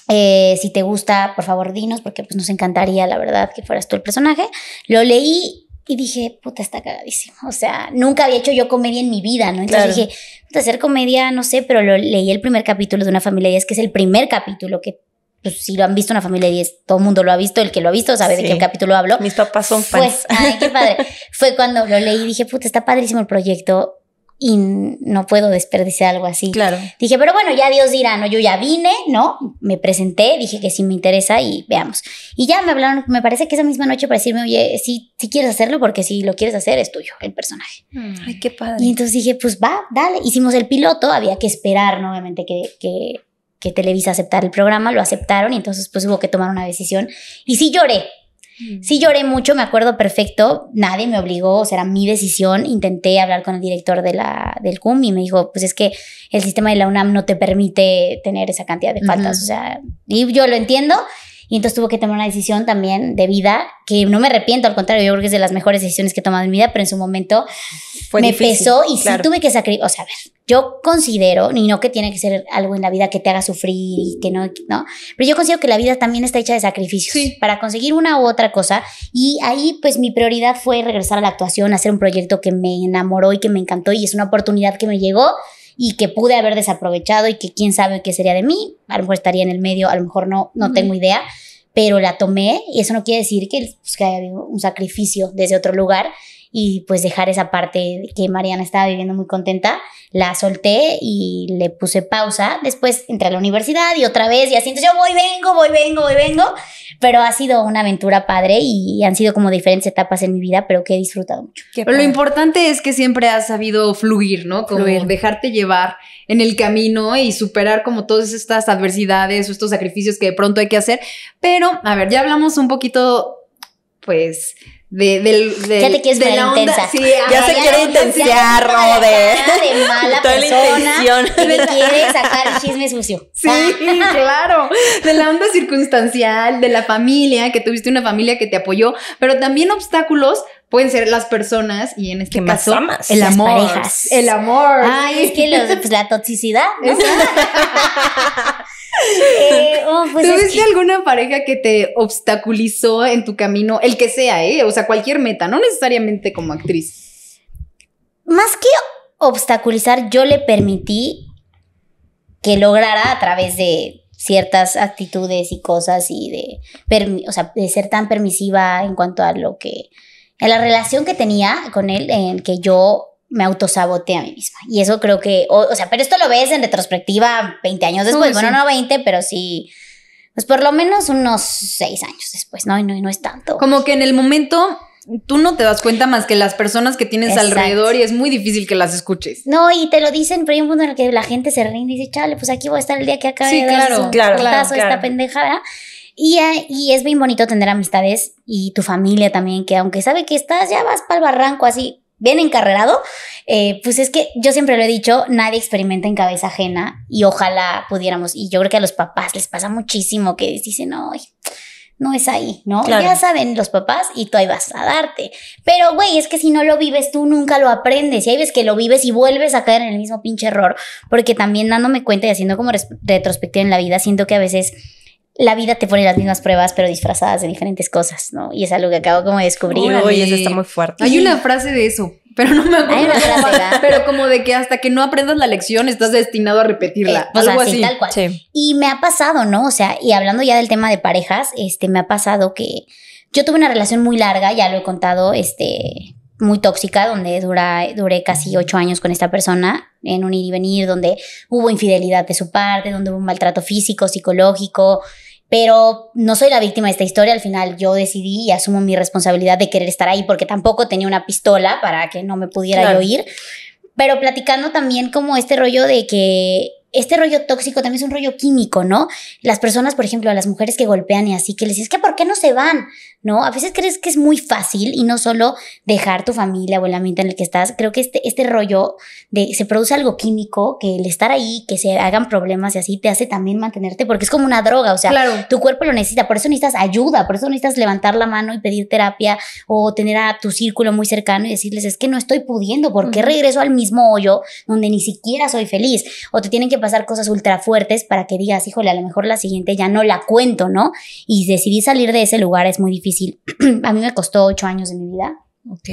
Eh, si te gusta, por favor, dinos, porque pues nos encantaría, la verdad, que fueras tú el personaje. Lo leí y dije, puta, está cagadísimo. O sea, nunca había hecho yo comedia en mi vida, ¿no? Entonces dije, puta, hacer comedia, no sé, pero leí el primer capítulo de una familia de 10, que es el primer capítulo que, pues, si lo han visto una familia de 10, todo el mundo lo ha visto, el que lo ha visto sabe de qué capítulo hablo. Mis papás son fans. Pues, ay, qué padre. Fue cuando lo leí y dije, puta, está padrísimo el proyecto y no puedo desperdiciar algo así. Claro. Dije, pero bueno, ya Dios dirá, no, yo ya vine, ¿no? Me presenté, dije que sí me interesa y veamos. Y ya me hablaron, me parece que esa misma noche para decirme, oye, si sí quieres hacerlo porque si lo quieres hacer es tuyo el personaje. Mm. Ay, qué padre. Y entonces dije, pues va, dale. Hicimos el piloto, había que esperar, ¿no? obviamente, que, que, que Televisa aceptara el programa, lo aceptaron y entonces pues hubo que tomar una decisión. Y sí lloré, Mm. Sí lloré mucho, me acuerdo perfecto, nadie me obligó, o sea, era mi decisión. Intenté hablar con el director de la, del CUM y me dijo, pues es que el sistema de la UNAM no te permite tener esa cantidad de faltas, o sea, y yo lo entiendo y entonces tuve que tomar una decisión también de vida, que no me arrepiento, al contrario, yo creo que es de las mejores decisiones que he tomado en mi vida, pero en su momento Fue me pesó y sí tuve que sacrificar. O sea, a ver, yo considero, ni no que tiene que ser algo en la vida que te haga sufrir y que no, ¿no? Pero yo considero que la vida también está hecha de sacrificios para conseguir una u otra cosa. Y ahí, pues, mi prioridad fue regresar a la actuación, hacer un proyecto que me enamoró y que me encantó y es una oportunidad que me llegó y que pude haber desaprovechado y que quién sabe qué sería de mí. A lo mejor estaría en el medio, a lo mejor no, no tengo idea, pero la tomé y eso no quiere decir que, pues, que haya habido un sacrificio desde otro lugar y pues dejar esa parte que Mariana estaba viviendo muy contenta, la solté y le puse pausa. Después entré a la universidad y otra vez y así, entonces yo voy, vengo, voy, vengo, voy, vengo, pero ha sido una aventura padre y han sido como diferentes etapas en mi vida, pero que he disfrutado mucho. lo importante es que siempre has sabido fluir, ¿no? Como dejarte llevar en el camino y superar como todas estas adversidades o estos sacrificios que de pronto hay que hacer. Pero, a ver, ya hablamos un poquito, pues de, del, ya te quieres de intensa. ya se quiere intensiar o de, mala *laughs* persona Que quiere sacar el chisme sucio. Sí, claro. De la onda circunstancial, de la familia, que tuviste una familia que te apoyó, pero también obstáculos pueden ser las personas y en este caso el las amor, parejas. el amor. Ay, es que los, pues, la toxicidad. ¿no? *laughs* Eh, *laughs* oh, pues alguna pareja que te obstaculizó en tu camino, el que sea, eh? O sea, cualquier meta, no necesariamente como actriz. Más que obstaculizar, yo le permití que lograra a través de ciertas actitudes y cosas y de, o sea, de ser tan permisiva en cuanto a lo que, En la relación que tenía con él, en que yo me autosaboteé a mí misma. Y eso creo que, o, sea, pero esto lo ves en retrospectiva 20 años después, bueno, no 20, pero sí, pues por lo menos unos 6 años después, ¿no? Y no, es tanto. Como que en el momento tú no te das cuenta más que las personas que tienes alrededor y es muy difícil que las escuches. No, y te lo dicen, pero hay un punto en el que la gente se rinde y dice, chale, pues aquí voy a estar el día que acabe claro, claro, claro, esta Y, y, es bien bonito tener amistades y tu familia también, que aunque sabe que estás, ya vas para el barranco así, bien encarrerado, eh, pues es que yo siempre lo he dicho, nadie experimenta en cabeza ajena y ojalá pudiéramos, y yo creo que a los papás les pasa muchísimo que dicen, no, no es ahí, ¿no? Ya saben los papás y tú ahí vas a darte. Pero, güey, es que si no lo vives, tú nunca lo aprendes. Y ahí ves que lo vives y vuelves a caer en el mismo pinche error, porque también dándome cuenta y haciendo como retrospectiva en la vida, siento que a veces la vida te pone las mismas pruebas, pero disfrazadas de diferentes cosas, ¿no? Y es algo que acabo como de descubrir. Uy, eso está muy fuerte. Hay una frase de eso, pero no me acuerdo. Frase, *laughs* pero como de que hasta que no aprendas la lección estás destinado a repetirla. Eh, algo así, tal cual. Y me ha pasado, ¿no? O sea, y hablando ya del tema de parejas, este, me ha pasado que yo tuve una relación muy larga, ya lo he contado, este, muy tóxica, donde dura, duré casi ocho años con esta persona en un ir y venir, donde hubo infidelidad de su parte, donde hubo un maltrato físico, psicológico, pero no soy la víctima de esta historia, al final yo decidí y asumo mi responsabilidad de querer estar ahí porque tampoco tenía una pistola para que no me pudiera oír, yo ir. Pero platicando también como este rollo de que este rollo tóxico también es un rollo químico, ¿no? Las personas, por ejemplo, a las mujeres que golpean y así, que les es que por qué no se van? ¿no? A veces crees que es muy fácil y no solo dejar tu familia o el ambiente en el que estás. Creo que este, este rollo de se produce algo químico, que el estar ahí, que se hagan problemas y así, te hace también mantenerte, porque es como una droga, o sea, tu cuerpo lo necesita, por eso necesitas ayuda, por eso necesitas levantar la mano y pedir terapia o tener a tu círculo muy cercano y decirles, es que no estoy pudiendo, porque regreso al mismo hoyo donde ni siquiera soy feliz? O te tienen que pasar cosas ultra fuertes para que digas, híjole, a lo mejor la siguiente ya no la cuento, ¿no? Y decidir salir de ese lugar es muy difícil *clears throat* a mí me costó ocho años de mi vida. Ok.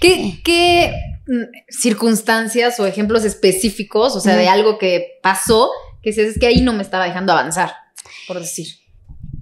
¿Qué, eh. mm, circunstancias o ejemplos específicos, o sea, de algo que pasó, que es que ahí no me estaba dejando avanzar, por decir?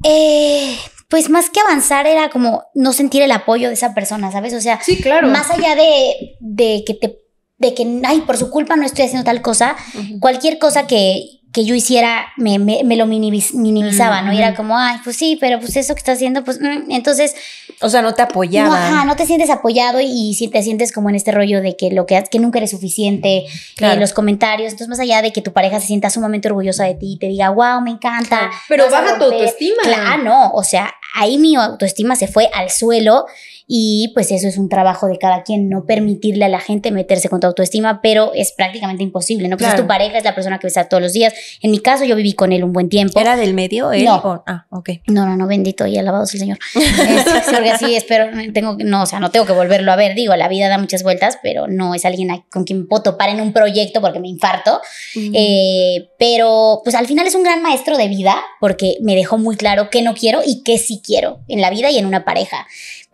Eh, pues más que avanzar era como no sentir el apoyo de esa persona, ¿sabes? O sea, sí, claro. más allá de, que te de que, por su culpa no estoy haciendo tal cosa, cualquier cosa que que yo hiciera me, lo minimizaba, ¿no? era como, ay, pues sí, pero pues eso que está haciendo, pues mm". entonces... O sea, no te apoyaba. No, ajá, no te sientes apoyado y, si te sientes como en este rollo de que lo que, que nunca eres suficiente, eh, claro. los comentarios, entonces más allá de que tu pareja se sienta sumamente orgullosa de ti y te diga, wow, me encanta. Pero baja tu autoestima. Claro, no, o sea, ahí mi autoestima se fue al suelo y pues eso es un trabajo de cada quien, no permitirle a la gente meterse con tu autoestima, pero es prácticamente imposible, ¿no? Pues tu pareja, es la persona que ves a todos los días. En mi caso, yo viví con él un buen tiempo. ¿Era del medio No. ah, ok. No, no, no, bendito y alabado es el Señor. *laughs* Este, porque espero, tengo, no, o sea, no tengo que volverlo a ver. Digo, la vida da muchas vueltas, pero no es alguien con quien puedo topar en un proyecto porque me infarto. Eh, pero pues al final es un gran maestro de vida porque me dejó muy claro qué no quiero y qué sí quiero en la vida y en una pareja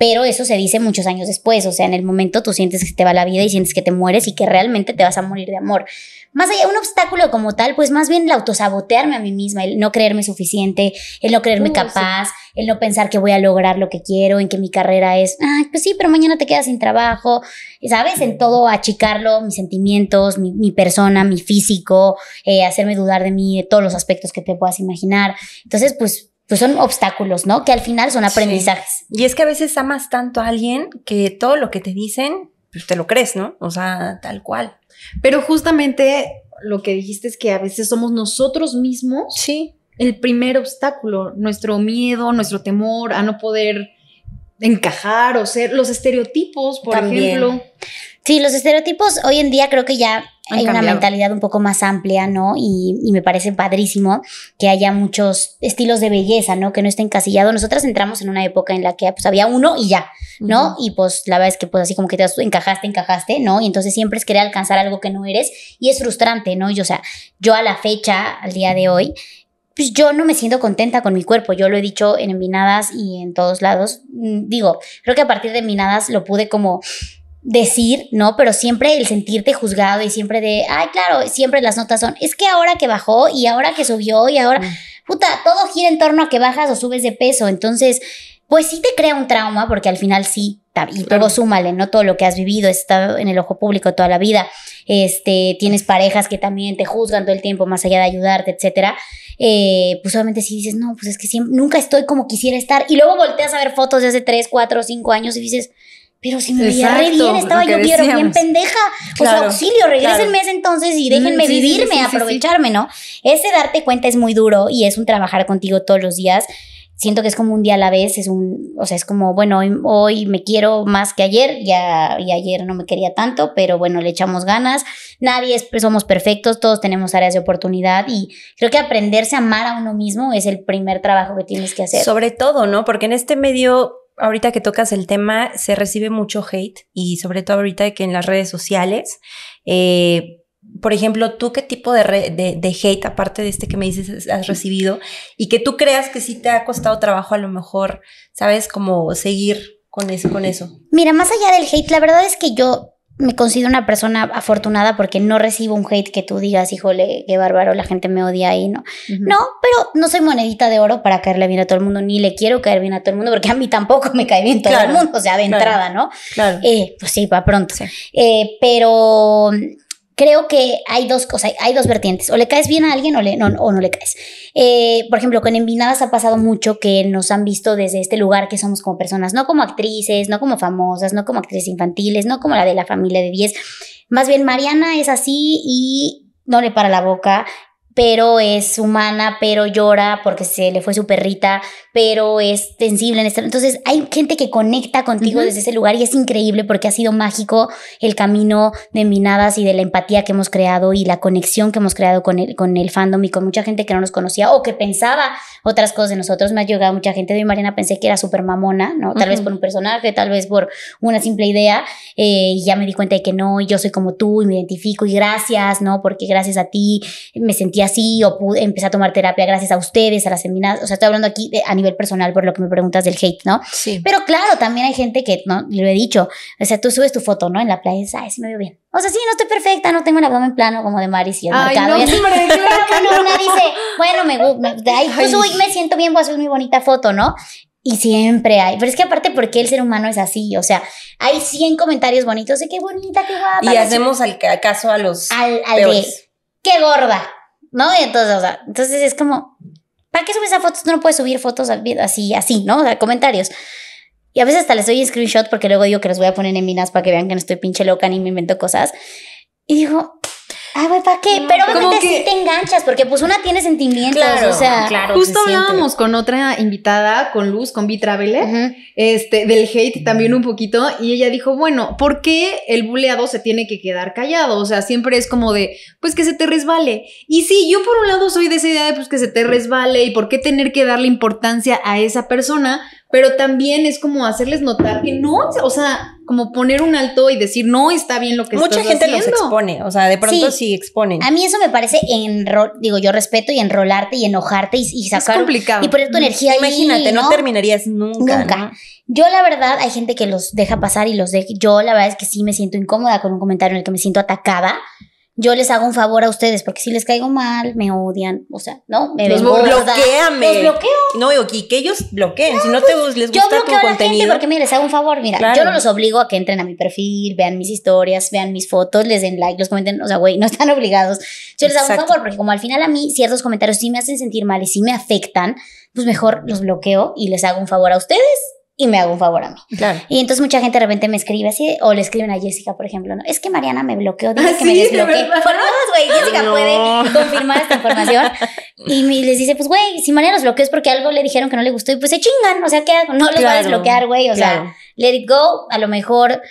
pero eso se dice muchos años después, o sea, en el momento tú sientes que te va la vida y sientes que te mueres y que realmente te vas a morir de amor. Más allá, un obstáculo como tal, pues más bien el autosabotearme a mí misma, el no creerme suficiente, el no creerme capaz, el no pensar que voy a lograr lo que quiero, en que mi carrera es, pues sí, pero mañana te quedas sin trabajo, ¿sabes? En todo achicarlo, mis sentimientos, mi, persona, mi físico, eh, hacerme dudar de mí, de todos los aspectos que te puedas imaginar. Entonces, pues pues son obstáculos, ¿no? Que al final son aprendizajes. Y es que a veces amas tanto a alguien que todo lo que te dicen, pues te lo crees, ¿no? O sea, tal cual. Pero justamente lo que dijiste es que a veces somos nosotros mismos sí. el primer obstáculo, nuestro miedo, nuestro temor a no poder encajar o ser los estereotipos, por ejemplo. Sí, los estereotipos hoy en día creo que ya hay una mentalidad un poco más amplia, ¿no? Y, me parece padrísimo que haya muchos estilos de belleza, ¿no? Que no esté encasillado. Nosotras entramos en una época en la que pues, había uno y ya, ¿no? Y pues la verdad es que pues así como que te encajaste, encajaste, ¿no? Y entonces siempre es querer alcanzar algo que no eres y es frustrante, ¿no? Y o sea, yo a la fecha, al día de hoy, pues yo no me siento contenta con mi cuerpo. Yo lo he dicho en minadas y en todos lados. Mm, digo, creo que a partir de minadas lo pude como decir, ¿no? Pero siempre el sentirte juzgado y siempre de, ay, claro, siempre las notas son, es que ahora que bajó y ahora que subió y ahora, mm. puta, todo gira en torno a que bajas o subes de peso. Entonces, pues sí te crea un trauma porque al final sí, y todo súmale, ¿no? Todo lo que has vivido, está en el ojo público toda la vida, este, tienes parejas que también te juzgan todo el tiempo más allá de ayudarte, etcétera. Eh, pues obviamente si dices, no, pues es que siempre, nunca estoy como quisiera estar. Y luego volteas a ver fotos de hace 3, 4, 5 años y dices, pero si me veía bien, estaba yo bien pendeja. Claro, o auxilio, regresenme ese entonces y déjenme mm, vivirme, aprovecharme, ¿no? Ese darte cuenta es muy duro y es un trabajar contigo todos los días. Siento que es como un día a la vez, es un, o sea, es como, bueno, hoy, me quiero más que ayer, ya y ayer no me quería tanto, pero bueno, le echamos ganas. Nadie es, somos perfectos, todos tenemos áreas de oportunidad y creo que aprenderse a amar a uno mismo es el primer trabajo que tienes que hacer. Sobre todo, ¿no? Porque en este medio ahorita que tocas el tema, se recibe mucho hate y sobre todo ahorita que en las redes sociales, eh, por ejemplo, ¿tú qué tipo de, de, hate, aparte de este que me dices, has recibido y que tú creas que sí te ha costado trabajo a lo mejor, sabes, cómo seguir con Con eso? Mira, más allá del hate, la verdad es que yo me considero una persona afortunada porque no recibo un hate que tú digas, híjole, qué bárbaro, la gente me odia ahí, ¿no? No, pero no soy monedita de oro para caerle bien a todo el mundo, ni le quiero caer bien a todo el mundo, porque a mí tampoco me cae bien todo el mundo, o sea, de entrada, ¿no? Claro. Eh, pues sí, va pronto. Eh, pero creo que hay dos cosas, hay dos vertientes. O le caes bien a alguien o, no, no le caes. Eh, por ejemplo, con Envinadas ha pasado mucho que nos han visto desde este lugar que somos como personas, no como actrices, no como famosas, no como actrices infantiles, no como la de la familia de 10. Más bien, Mariana es así y no le para la boca pero es humana, pero llora porque se le fue su perrita, pero es sensible. En este... Entonces hay gente que conecta contigo desde ese lugar y es increíble porque ha sido mágico el camino de Minadas y de la empatía que hemos creado y la conexión que hemos creado con el, con el fandom y con mucha gente que no nos conocía o que pensaba otras cosas de nosotros. Me ha llegado mucha gente de Mariana, pensé que era súper mamona, ¿no? Tal vez por un personaje, tal vez por una simple idea eh, y ya me di cuenta de que no, yo soy como tú y me identifico y gracias, ¿no? Porque gracias a ti me sentía así, o pude, empecé a tomar terapia gracias a ustedes, a las seminarias, o sea, estoy hablando aquí a nivel personal por lo que me preguntas del hate, ¿no? Sí. Pero claro, también hay gente que, ¿no? Lo he dicho, o sea, tú subes tu foto, ¿no? En la playa y dices, ay, sí me veo bien. O sea, sí, no estoy perfecta, no tengo el abdomen plano como de Maris y el mercado. No, *laughs* no. una dice, bueno, me, gusta. pues, me siento bien, voy a subir mi bonita foto, ¿no? Y siempre hay. Pero es que aparte, porque el ser humano es así? O sea, hay 100 comentarios bonitos de qué bonita, qué guapa. Y hacemos al caso a los. Al, al de qué gorda. ¿no? Entonces, o sea, entonces es como, ¿para qué subes a fotos? Tú no puedes subir fotos así, así, ¿no? O sea, comentarios. Y a veces hasta les doy screenshot porque luego digo que los voy a poner en minas para que vean que no estoy pinche loca ni me invento cosas. Y digo, Ah, güey, ¿para qué? pero obviamente sí te enganchas, porque pues una tiene sentimientos, o sea. Claro, Justo hablábamos con otra invitada, con Luz, con Vitra este, del hate también un poquito, y ella dijo, bueno, ¿por qué el buleado se tiene que quedar callado? O sea, siempre es como de, pues que se te resbale. Y sí, yo por un lado soy de esa idea de, pues que se te resbale, y por qué tener que darle importancia a esa persona, pero también es como hacerles notar que no, o sea, como poner un alto y decir no está bien lo que Mucha gente los expone, o sea, de pronto sí. exponen. A mí eso me parece enro digo, yo respeto y enrolarte y enojarte y, sacar es complicado. y poner tu energía Imagínate, ahí, ¿no? ¿no? terminarías nunca. Nunca. Yo la verdad hay gente que los deja pasar y los deja. Yo la verdad es que sí me siento incómoda con un comentario en el que me siento atacada yo les hago un favor a ustedes, porque si les caigo mal, me odian, o sea, ¿no? Me bloquean. Los bloqueo. No, y que ellos bloqueen, si no te pues, les gusta yo tu contenido. porque mira, les hago un favor, mira, yo no los obligo a que entren a mi perfil, vean mis historias, vean mis fotos, les den like, los comenten, o sea, güey, no están *laughs* obligados. Yo les hago un favor, porque como al final a mí ciertos comentarios sí me hacen sentir mal y sí me afectan, pues mejor los bloqueo y les hago un favor a ustedes y me hago un favor a mí. Y entonces mucha gente de repente me escribe así, o le escriben a Jessica, por ejemplo, no, es que Mariana me bloqueó, ah, Dice que me desbloqueé. Por güey, Jessica puede confirmar esta información. Y me, les dice, pues, güey, si Mariana los bloqueó es porque algo le dijeron que no le gustó y pues se chingan, o sea, ¿qué hago? No los va a desbloquear, güey, o sea, let it go, a lo mejor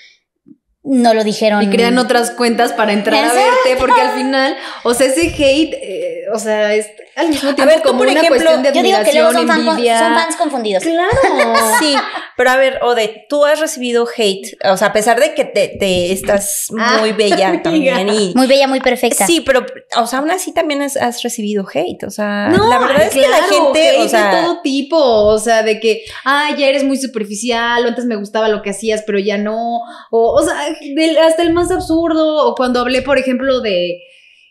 no lo dijeron. Y crean otras cuentas para entrar a verte, porque al final, o sea, ese hate, eh, o sea, es al mismo tiempo a ver, como por una ejemplo, cuestión de admiración, yo digo que luego son, envidia. son fans confundidos. Claro. *laughs* sí, pero a ver, Ode, tú has recibido hate, o sea, a pesar de que te, estás ah, muy bella *laughs* también Muy bella, muy perfecta. Sí, pero, o sea, aún así también has, recibido hate, o sea, no, la verdad es que la gente, o sea, de todo tipo, o sea, de que, ah, ya eres muy superficial, o antes me gustaba lo que hacías, pero ya no, o, o sea, hasta el más absurdo, o cuando hablé, por ejemplo, de,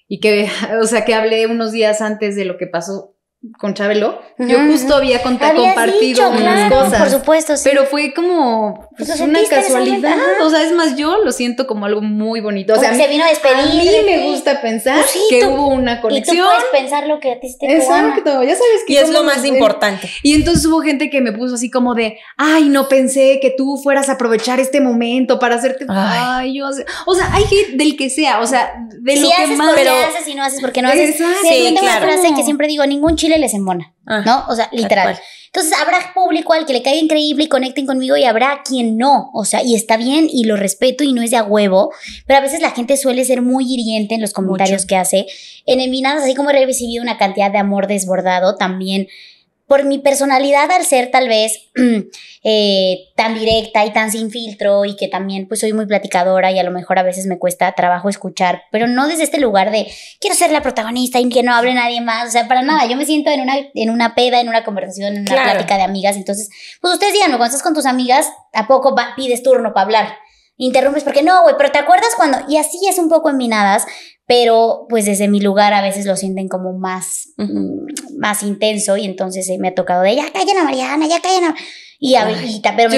y que, *laughs* o sea, que hablé unos días antes de lo que pasó con Chabelo, yo justo había compartido dicho, unas cosas. Por supuesto, sí. Pero fue como pues pues, una casualidad. O sea, es más, yo lo siento como algo muy bonito. O sea, se vino a despedir. A mí me gusta pensar pues que hubo una conexión. Y tú puedes pensar lo que a ti te Exacto, ya sabes que. Y es lo más importante. Y entonces hubo gente que me puso así como de, ay, no pensé que tú fueras a aprovechar este momento para hacerte. Ay, yo. O sea, hay hate del que sea. O sea, de lo que más. Pero haces y no haces porque no haces. Exacto. Sí, sí claro. una frase que siempre digo, ningún chile Chile les embona, ah, ¿no? O sea, literal. Entonces habrá público al que le caiga increíble y conecten conmigo y habrá quien no, o sea, y está bien y lo respeto y no es de a huevo, pero a veces la gente suele ser muy hiriente en los comentarios que hace. En así como he recibido una cantidad de amor desbordado, también por mi personalidad al ser tal vez *clears throat* eh, tan directa y tan sin filtro y que también pues soy muy platicadora y a lo mejor a veces me cuesta trabajo escuchar, pero no desde este lugar de quiero ser la protagonista y que no hable nadie más, o sea, para nada, yo me siento en una, en una peda, en una conversación, en una plática de amigas, entonces pues ustedes díganme, cuando estás con tus amigas, ¿a poco pides turno para hablar? interrumpes porque no, güey, pero te acuerdas cuando, y así es un poco en minadas, pero pues desde mi lugar a veces lo sienten como más, mm, más intenso y entonces eh, me ha tocado de ya cállate Mariana, ya cállate y, pero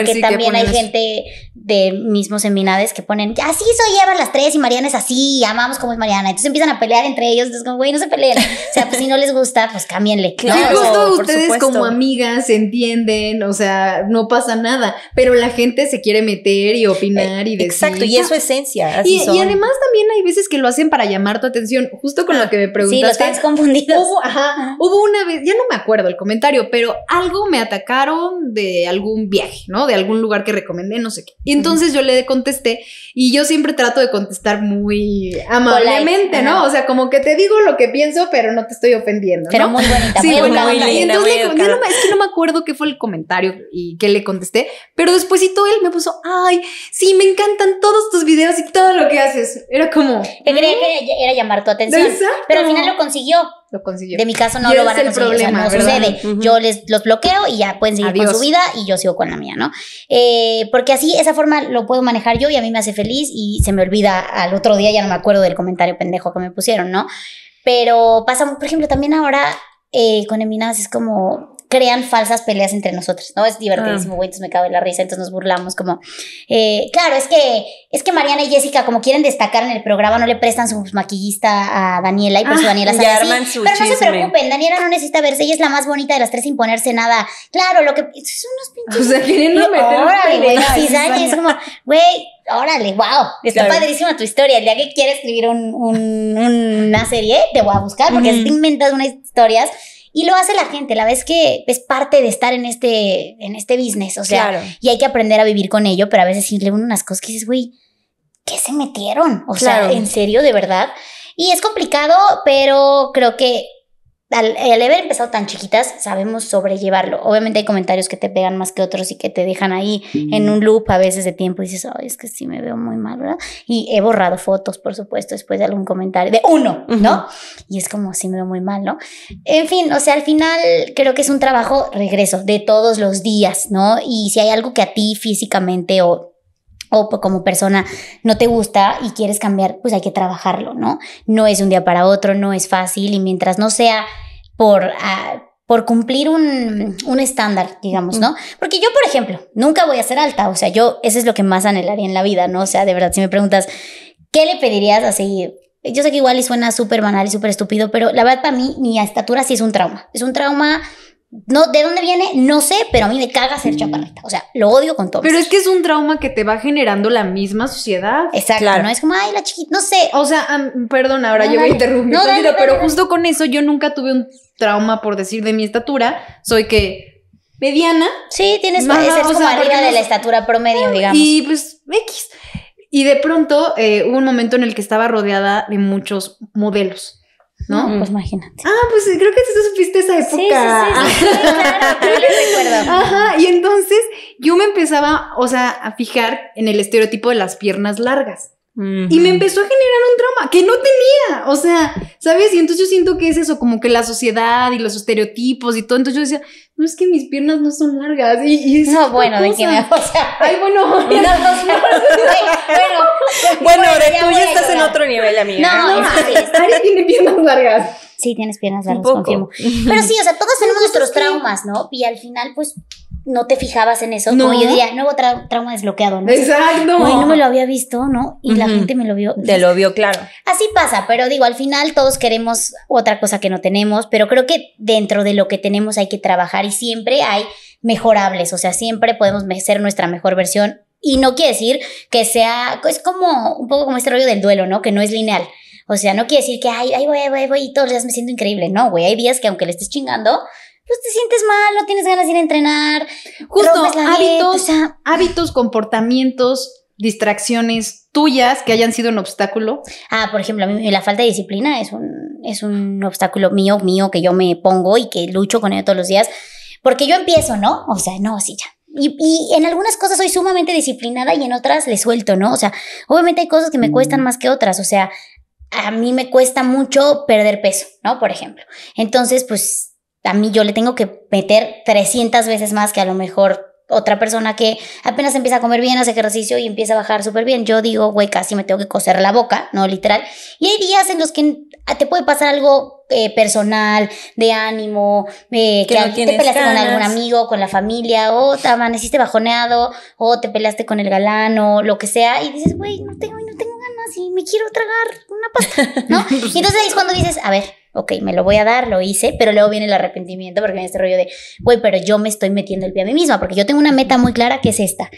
porque también hay gente de mismos seminades que ponen, así soy Eva las tres y Mariana es así, amamos como es Mariana. Entonces empiezan a pelear entre ellos, entonces como, güey, no se peleen. O sea, pues si no les gusta, pues cámbienle. Claro, no, ustedes como amigas entienden, o sea, no pasa nada, pero la gente se quiere meter y opinar y decir. Exacto, y es su esencia. y, además también hay veces que lo hacen para llamar tu atención, justo con lo que me preguntaste. Sí, los fans confundidos. Hubo, ajá, hubo una vez, ya no me acuerdo el comentario, pero algo me atacaron de algún viaje, ¿no? De algún lugar que recomendé, no sé qué. Y entonces yo le contesté y yo siempre trato de contestar muy amablemente, ¿no? O sea, como que te digo lo que pienso, pero no te estoy ofendiendo. Pero ¿no? muy bonita. Sí, muy, bonita. y entonces es que no me acuerdo qué fue el comentario y qué le contesté, pero después y todo él me puso, ay, sí, me encantan todos tus videos y todo lo que haces. Era como... ¿Mm?". era llamar tu atención. Pero al final lo consiguió lo consiguió. De mi caso no lo van a conseguir. o sea, no sucede. Yo les los bloqueo y ya pueden seguir con su vida y yo sigo con la mía, ¿no? Eh, porque así, esa forma lo puedo manejar yo y a mí me hace feliz y se me olvida al otro día, ya no me acuerdo del comentario pendejo que me pusieron, ¿no? Pero pasa, por ejemplo, también ahora eh, con Eminas es como crean falsas peleas entre nosotros ¿no? Es divertidísimo, ah. güey, entonces me cabe la risa, entonces nos burlamos como, eh, claro, es que, es que Mariana y Jessica como quieren destacar en el programa, no le prestan su maquillista a Daniela y por pues ah, Daniela sale pero no se preocupen, Daniela no necesita verse, ella es la más bonita de las tres sin ponerse nada. Claro, lo que, es unos pinches. O sea, quieren *laughs* güey, es como, güey, órale, wow, está padrísima tu historia. El día que quieres escribir un, una serie, te voy a buscar porque te inventas unas historias y lo hace la gente, la vez que es parte de estar en este, en este business, o sea, y hay que aprender a vivir con ello, pero a veces si le unas cosas que dices, güey, ¿qué se metieron? O sea, ¿en serio, de verdad? Y es complicado, pero creo que al, haber empezado tan chiquitas, sabemos sobrellevarlo. Obviamente hay comentarios que te pegan más que otros y que te dejan ahí en un loop a veces de tiempo y dices, ay, es que sí me veo muy mal, ¿verdad? Y he borrado fotos, por supuesto, después de algún comentario, de uno, ¿no? Y es como, sí me veo muy mal, ¿no? En fin, o sea, al final creo que es un trabajo, regreso, de todos los días, ¿no? Y si hay algo que a ti físicamente o o como persona no te gusta y quieres cambiar, pues hay que trabajarlo, ¿no? No es un día para otro, no es fácil y mientras no sea por... Ah, por cumplir un, estándar, digamos, ¿no? Porque yo, por ejemplo, nunca voy a ser alta, o sea, yo, eso es lo que más anhelaría en la vida, ¿no? O sea, de verdad, si me preguntas, ¿qué le pedirías así? Yo sé que igual y suena súper banal y súper estúpido, pero la verdad para mí mi estatura sí es un trauma, es un trauma no, ¿De dónde viene? No sé, pero a mí me caga ser chaparrita. O sea, lo odio con todo. Pero es que es un trauma que te va generando la misma sociedad. Exacto. No es como, ay, la chiquita, no sé. O sea, perdón, ahora yo voy a interrumpir. pero justo con eso yo nunca tuve un trauma por decir de mi estatura. Soy que mediana. Sí, tienes más, ser como de la estatura promedio, ah, digamos. Y pues, X. Y de pronto eh, hubo un momento en el que estaba rodeada de muchos modelos ¿no? Mm. Pues imagínate. Ah, pues creo que tú supiste esa época. Sí, sí, sí, *laughs* Ajá, y entonces yo me empezaba, o sea, a fijar en el estereotipo de las piernas largas. Y me empezó a generar un trauma que no tenía, o sea, ¿sabes? Y entonces yo siento que es eso, como que la sociedad y los estereotipos y todo. Entonces yo decía, no es que mis piernas no son largas. Y, y no, bueno, de que me. *laughs* O sea, ay, bueno, no, no, *laughs* bueno, bueno, tú ya estás en otro nivel, amiga. No, no, este, *laughs* tiene piernas largas. Sí, tienes piernas largas, confirmo. Pero sí, o sea, todos tenemos pues nuestros traumas, ¿no? Y al final, pues no te fijabas en eso. No. Como yo diría, nuevo trauma desbloqueado, ¿no? Exacto. no me lo había visto, ¿no? Y la gente me lo vio. Te lo vio, claro. Así pasa, pero digo, al final todos queremos otra cosa que no tenemos, pero creo que dentro de lo que tenemos hay que trabajar y siempre hay mejorables, o sea, siempre podemos ser nuestra mejor versión. Y no quiere decir que sea, es como un poco como este rollo del duelo, ¿no? Que no es lineal. O sea, no quiere decir que, ay, ay, voy, voy, voy, todos los días me siento increíble. No, güey, hay días que aunque le estés chingando, pues te sientes mal, no tienes ganas de ir a entrenar. Justo hábitos, hábitos, comportamientos, distracciones tuyas que hayan sido un obstáculo. Ah, por ejemplo, la falta de disciplina es un, es un obstáculo mío, mío, que yo me pongo y que lucho con ello todos los días. Porque yo empiezo, ¿no? O sea, no, sí, ya, y, y, en algunas cosas soy sumamente disciplinada y en otras le suelto, ¿no? O sea, obviamente hay cosas que me cuestan mm. más que otras, o sea, a mí me cuesta mucho perder peso, ¿no? Por ejemplo. Entonces, pues a mí yo le tengo que meter 300 veces más que a lo mejor otra persona que apenas empieza a comer bien, hace ejercicio y empieza a bajar súper bien. Yo digo, güey, casi me tengo que coser la boca, no literal. Y hay días en los que ah, te puede pasar algo eh, personal, de ánimo, eh, que, te peleaste con algún amigo, con la familia, o te amaneciste bajoneado, o te peleaste con el galán, o lo que sea, y dices, güey, no tengo, ganas y me quiero tragar una pasta, ¿no? *laughs* y entonces es cuando dices, a ver, ok, me lo voy a dar, lo hice, pero luego viene el arrepentimiento porque viene este rollo de, güey, pero yo me estoy metiendo el pie a mí misma porque yo tengo una meta muy clara que es esta.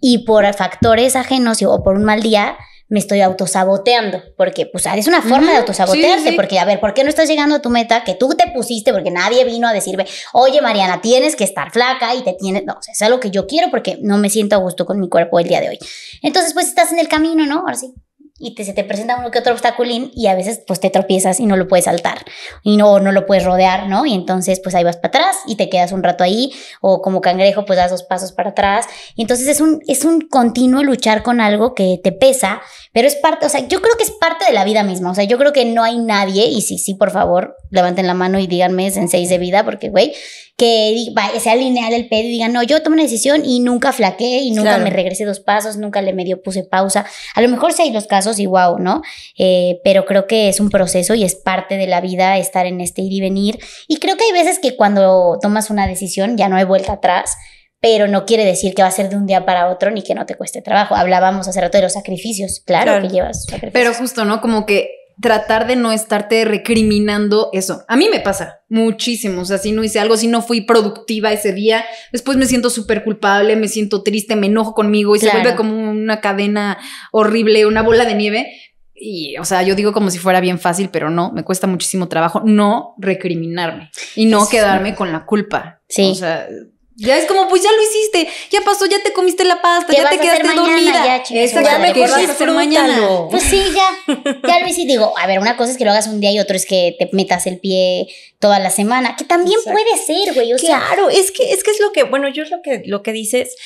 Y por factores ajenos o por un mal día, me estoy autosaboteando, porque pues es una forma de autosabotearte, porque a ver, ¿por qué no estás llegando a tu meta que tú te pusiste? Porque nadie vino a decirme, oye Mariana, tienes que estar flaca y te tienes, no, o es algo que yo quiero porque no me siento a gusto con mi cuerpo el día de hoy. Entonces pues estás en el camino, ¿no? Ahora sí, y te, se te presenta uno que otro obstáculo y a veces pues te tropiezas y no lo puedes saltar y no, no lo puedes rodear, ¿no? Y entonces pues ahí vas para atrás y te quedas un rato ahí o como cangrejo pues das dos pasos para atrás. Y entonces es un, es un continuo luchar con algo que te pesa, pero es parte, o sea, yo creo que es parte de la vida misma, o sea, yo creo que no hay nadie, y sí, sí, por favor, levanten la mano y díganme en seis de vida porque, güey, que sea lineal el pedo y diga, no, yo tomo una decisión y nunca flaqué y nunca me regresé dos pasos, nunca le medio puse pausa. A lo mejor sí hay los casos y wow, ¿no? Eh, pero creo que es un proceso y es parte de la vida estar en este ir y venir. Y creo que hay veces que cuando tomas una decisión ya no hay vuelta atrás pero no quiere decir que va a ser de un día para otro ni que no te cueste trabajo. Hablábamos hace rato de los sacrificios, claro, que llevas sacrificios. Pero justo, ¿no? Como que tratar de no estarte recriminando eso. A mí me pasa muchísimo, o sea, si no hice algo, si no fui productiva ese día, después me siento súper culpable, me siento triste, me enojo conmigo y se vuelve como una cadena horrible, una bola de nieve. Y, o sea, yo digo como si fuera bien fácil, pero no, me cuesta muchísimo trabajo no recriminarme y no quedarme con la culpa. Sí. O sea, ya es como, pues ya lo hiciste, ya pasó, ya te comiste la pasta, ya te quedaste dormida. Ya, ya vas mañana. Pues sí, ya. Ya lo hice. Digo, a ver, una cosa es que lo hagas un día y otro es que te metas el pie toda la semana, que también puede ser, güey. claro, es que, es que es lo que, bueno, yo es lo que, lo que dices,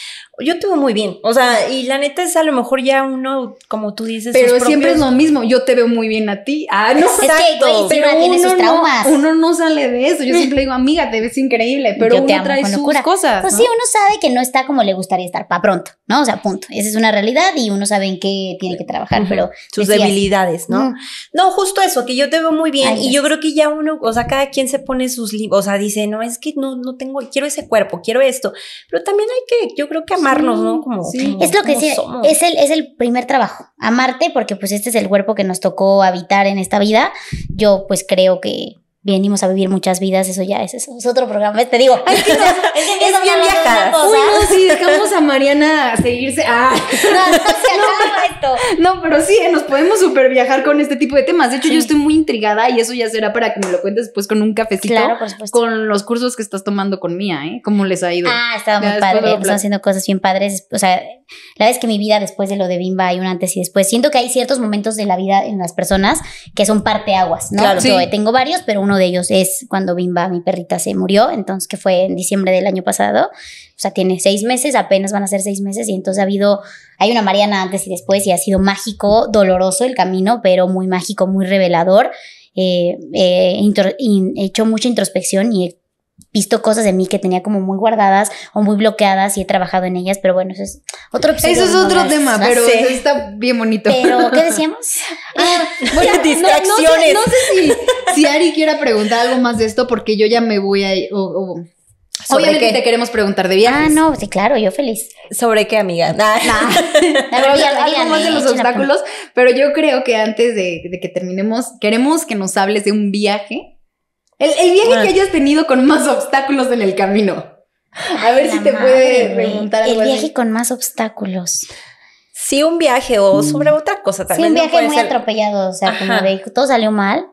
yo te veo muy bien. O sea, y la neta es a lo mejor ya uno, como tú dices, pero siempre es lo mismo. Yo te veo muy bien a ti. Ah, no, Exacto. que, pero uno tiene sus traumas. uno no sale de eso. Yo mm. siempre digo, amiga, te ves increíble, pero uno trae sus cosas. Pues sí, uno sabe que no está como le gustaría estar para pronto, ¿no? O sea, punto. Esa es una realidad y uno sabe en qué tiene que trabajar, pero sus debilidades, ¿no? No, justo eso, que yo te veo muy bien y yo creo que ya uno, o sea, cada quien se pone sus, o sea, dice, no, es que no, no tengo, quiero ese cuerpo, quiero esto, pero también hay que, yo creo que amar como, es lo que sí, es el, es el primer trabajo, amarte, porque pues este es el cuerpo que nos tocó habitar en esta vida. Yo pues creo que venimos a vivir muchas vidas, eso ya es, eso es otro programa, te digo. Ay, no, *laughs* es, bien viajar no, si dejamos a Mariana seguirse. No, pero sí, nos podemos super viajar con este tipo de temas. De hecho, yo estoy muy intrigada y eso ya será para que me lo cuentes después con un cafecito. Claro, por supuesto. Con los cursos que estás tomando con Mía, ¿eh? ¿Cómo les ha ido? Ah, estaba muy padre. Están haciendo cosas bien padres. O sea, la vez que mi vida después de lo de Bimba hay un antes y después. Siento que hay ciertos momentos de la vida en las personas que son aguas ¿no? Claro. Tengo varios, pero uno de ellos es cuando Bimba, mi perrita, se murió, entonces que fue en diciembre del año pasado. O sea, tiene seis meses, apenas van a ser seis meses y entonces ha habido, hay una Mariana antes y después y ha sido mágico, doloroso el camino, pero muy mágico, muy revelador. He eh, eh, hecho mucha introspección y he visto cosas de mí que tenía como muy guardadas o muy bloqueadas y he trabajado en ellas, pero bueno, eso es otro episodio. Eso es otro tema, pero está bien bonito. Pero, ¿qué decíamos? *laughs* Ah, bueno, distracciones. No, sé, *laughs* si, Ari quiera preguntar algo más de esto porque yo ya me voy a... Obviamente te queremos preguntar de viajes. Ah, no, sí, claro, yo feliz. ¿Sobre qué, amiga? Nah. pero, *laughs* algo más de los obstáculos, pero yo creo que antes de, de que terminemos, queremos que nos hables de un viaje el, viaje que hayas tenido con más obstáculos en el camino. A ver si te puede preguntar algo. El viaje con más obstáculos. Sí, un viaje o mm. sobre otra cosa también. Sí, un viaje muy atropellado, o sea, como de todo salió mal.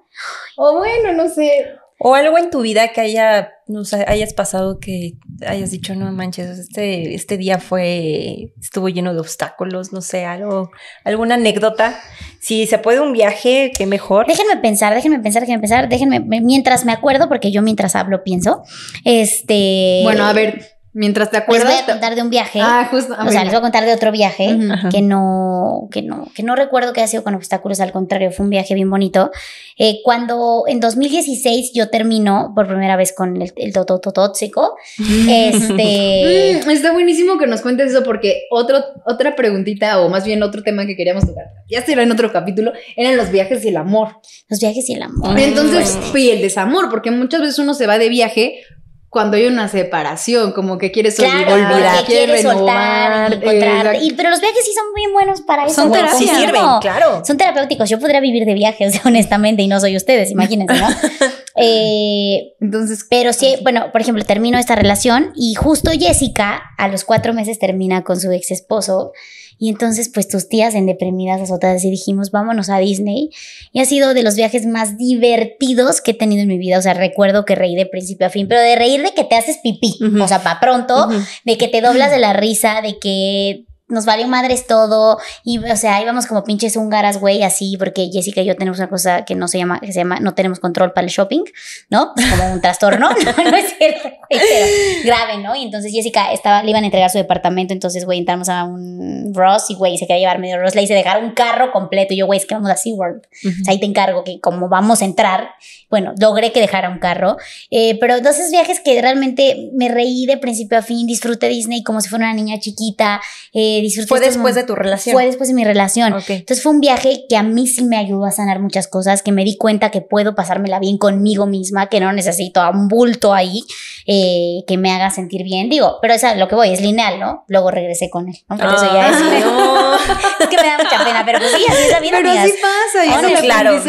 O bueno, no sé. O algo en tu vida que haya, no sé, hayas pasado que hayas dicho, no manches, este, este día fue, estuvo lleno de obstáculos, no sé, algo, alguna anécdota. Si se puede un viaje, qué mejor. Déjenme pensar, déjenme pensar, déjenme pensar, déjenme, mientras me acuerdo, porque yo mientras hablo pienso. Este. Bueno, a ver, Mientras te acuerdas. Les voy a contar de un viaje. Ah, justo. o sea, les voy a contar de otro viaje que no, que no, que no recuerdo que haya sido con obstáculos, al contrario, fue un viaje bien bonito. Eh, cuando en 2016 yo termino por primera vez con el, el tóxico. *laughs* este. Mm, está buenísimo que nos cuentes eso, porque otro, otra preguntita, o más bien otro tema que queríamos tocar, ya será en otro capítulo, eran los viajes y el amor. Los viajes y el amor. Entonces, fui el desamor, porque muchas veces uno se va de viaje cuando hay una separación, como que quieres claro, que quieres, Y, pero los viajes sí son bien buenos para eso. Son sirven, claro. Son terapéuticos. Yo podría vivir de viajes, *laughs* honestamente, y no soy ustedes, imagínense, ¿no? *laughs* Eh, Entonces, pero sí, bueno, por ejemplo, termino esta relación y justo Jessica a los cuatro meses termina con su ex esposo. Y entonces, pues tus tías en deprimidas azotadas y dijimos, vámonos a Disney. Y ha sido de los viajes más divertidos que he tenido en mi vida. O sea, recuerdo que reí de principio a fin, pero de reír de que te haces pipí, o sea, para pronto, de que te doblas *clears throat* de la risa, de que nos valió madres todo y o sea íbamos como pinches húngaras güey así porque Jessica y yo tenemos una cosa que no se llama que se llama no tenemos control para el shopping no pues como un trastorno *laughs* no, no es cierto grave no y entonces Jessica estaba le iban a entregar su departamento entonces güey entramos a un Ross y güey se quería llevar medio Ross le hice dejar un carro completo y yo güey es que vamos a SeaWorld o sea, ahí te encargo que como vamos a entrar bueno logré que dejara un carro eh, pero entonces viajes que realmente me reí de principio a fin disfruté Disney como si fuera una niña chiquita eh, fue después de tu relación. Fue después de mi relación. Entonces fue un viaje que a mí sí me ayudó a sanar muchas cosas, que me di cuenta que puedo pasármela bien conmigo misma, que no necesito a un bulto ahí eh, que me haga sentir bien. Digo, pero esa lo que voy es lineal, ¿no? Luego regresé con él. eso ya es, ah, *laughs* es que me da mucha pena, pero pues sí, así está bien. Pero así pasa, es claro.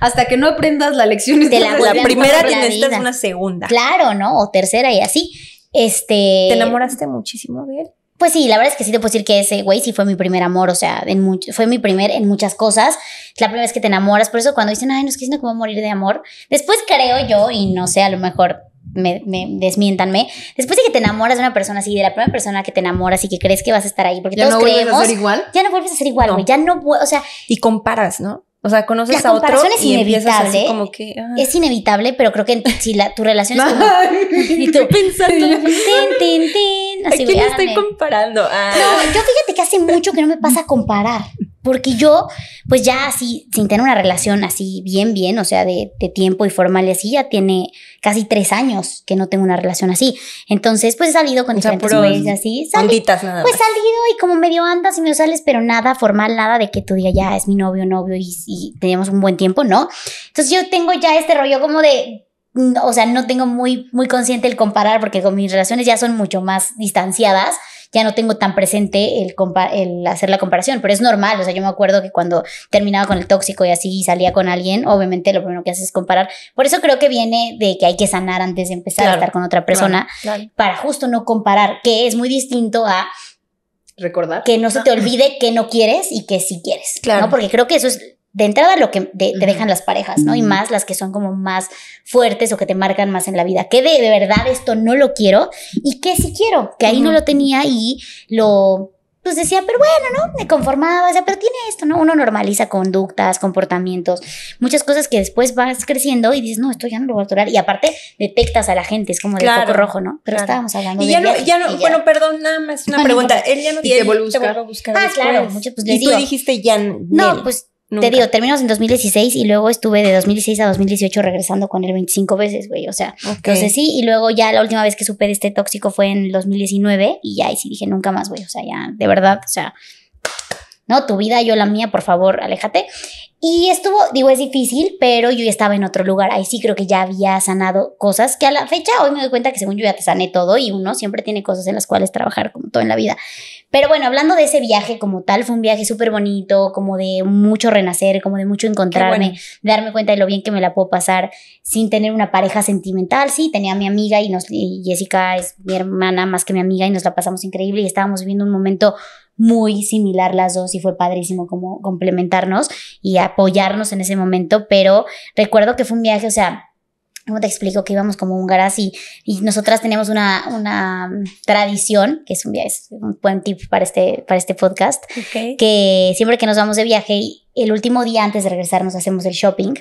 hasta que no aprendas la lección, es la, primera necesitas una segunda. Claro, ¿no? O tercera y así. Este. ¿Te enamoraste muchísimo de él? Pues sí, la verdad es que sí te puedo decir que ese güey sí fue mi primer amor, o sea, en mucho, fue mi primer en muchas cosas. La primera vez que te enamoras, por eso cuando dicen, ay, no es que no como morir de amor, después creo yo, y no sé, a lo mejor me, me desmientanme, después de que te enamoras de una persona así, de la primera persona que te enamoras y que crees que vas a estar ahí, porque ya no vuelves A ser igual? Ya no vuelves a ser igual, güey, ya no, o sea. Y comparas, ¿no? O sea, conoces a otro es y empiezas así como que... Ah. Es inevitable, pero creo que si la, tu relación es como... *laughs* y tú pensando... *laughs* Tin, así, ¿A quién estoy comparando? Ah. No, yo fíjate que hace mucho que no me pasa a comparar. Porque yo, pues ya así, sin tener una relación así bien, bien, o sea, de, tiempo y formal y así, ya tiene casi tres años que no tengo una relación así. Entonces, pues he salido con o diferentes así. Pues, salido y como medio andas y me sales, pero nada formal, nada de que tú digas, ya es mi novio, novio y, teníamos un buen tiempo, ¿no? Entonces yo tengo ya este rollo como de o sea, no tengo muy, muy consciente el comparar porque con mis relaciones ya son mucho más distanciadas ya no tengo tan presente el, el, hacer la comparación, pero es normal, o sea, yo me acuerdo que cuando terminaba con el tóxico y así salía con alguien, obviamente lo primero que haces es comparar. Por eso creo que viene de que hay que sanar antes de empezar a estar con otra persona, para justo no comparar, que es muy distinto a recordar. Que no se te ah. olvide que no quieres y que sí quieres. Claro. Porque creo que eso es de entrada lo que te, dejan las parejas, ¿no? Y más las que son como más fuertes o que te marcan más en la vida. Que de, verdad esto no lo quiero y que sí quiero, que ahí no lo tenía y lo pues decía, pero bueno, ¿no? Me conformaba, o sea, pero tiene esto, ¿no? Uno normaliza conductas, comportamientos, muchas cosas que después vas creciendo y dices, no, esto ya no lo voy a tolerar. Y aparte, detectas a la gente, es como el de foco rojo, ¿no? Pero estábamos hablando de... y Ya no, ya no, bueno, perdón, nada más una pregunta. Pues, él ya no te, a buscar. Ah, claro, Muchas pues, y tú dijiste ya. No, pues te digo, terminamos en 2016 y luego estuve de 2016 a 2018 regresando con él 25 veces, güey. O sea, entonces sí, y luego ya la última vez que supe de este tóxico fue en 2019 y ya, y sí dije nunca más, güey. O sea, ya, de verdad, o sea, no, tu vida, yo la mía, por favor, aléjate. Y estuvo, digo, es difícil, pero yo ya estaba en otro lugar. Ahí sí creo que ya había sanado cosas que a la fecha hoy me doy cuenta que según yo ya te sané todo y uno siempre tiene cosas en las cuales trabajar, como todo en la vida. Pero bueno, hablando de ese viaje como tal, fue un viaje súper bonito, como de mucho renacer, como de mucho encontrarme, darme cuenta de lo bien que me la puedo pasar sin tener una pareja sentimental. Sí, tenía a mi amiga y, nos, y Jessica es mi hermana más que mi amiga y nos la pasamos increíble y estábamos viviendo un momento muy similar las dos y fue padrísimo como complementarnos y apoyarnos en ese momento, pero recuerdo que fue un viaje, o sea, Cómo te explico que íbamos como húngaras y, nosotras tenemos una, una mm, tradición, que es un, un buen tip para este, para este podcast, que siempre que nos vamos de viaje y el último día antes de regresarnos hacemos el shopping.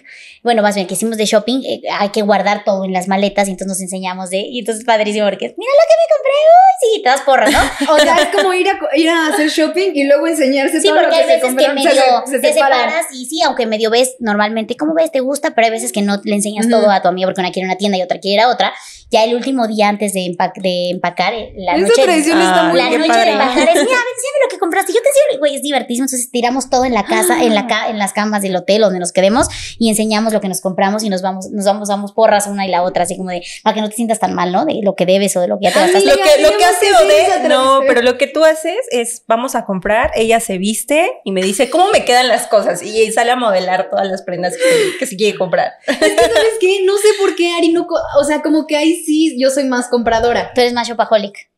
Bueno, más bien que hicimos de shopping, eh, hay que guardar todo en las maletas y entonces nos enseñamos de, y entonces es padrísimo porque mira lo que me compré, uy, sí, te das porra, ¿no? *laughs* o sea, es como ir a, ir a hacer shopping y luego enseñarse sí, todo porque hay veces que medio te separas y sí, aunque medio ves normalmente, ¿cómo ves? ¿Te gusta? Pero hay veces que no le enseñas todo a tu amigo porque una quiere una tienda y otra quiere ir a otra ya el último día antes de, de empacar, eh, la noche, ah, la noche de empacar es, mira, enséñame lo que compraste, yo te enseño, güey, es divertísimo, entonces tiramos todo en la casa, en, la ah. en las camas del hotel donde nos quedemos y enseñamos lo que nos compramos y nos vamos, nos vamos, vamos porras una y la otra, así como de, para que no te sientas tan mal, ¿no? De lo que debes o de lo que ya te gastas. Lo que, lo que hace Ode, no, pero lo que tú haces es, vamos a comprar, ella se viste y me dice, ¿cómo me quedan las cosas? Y, sale a modelar todas las prendas que, se quiere comprar. Es que, ¿sabes qué? No sé por qué Ari no, o sea, como que hay sí yo soy más compradora. Tú eres más shopaholic.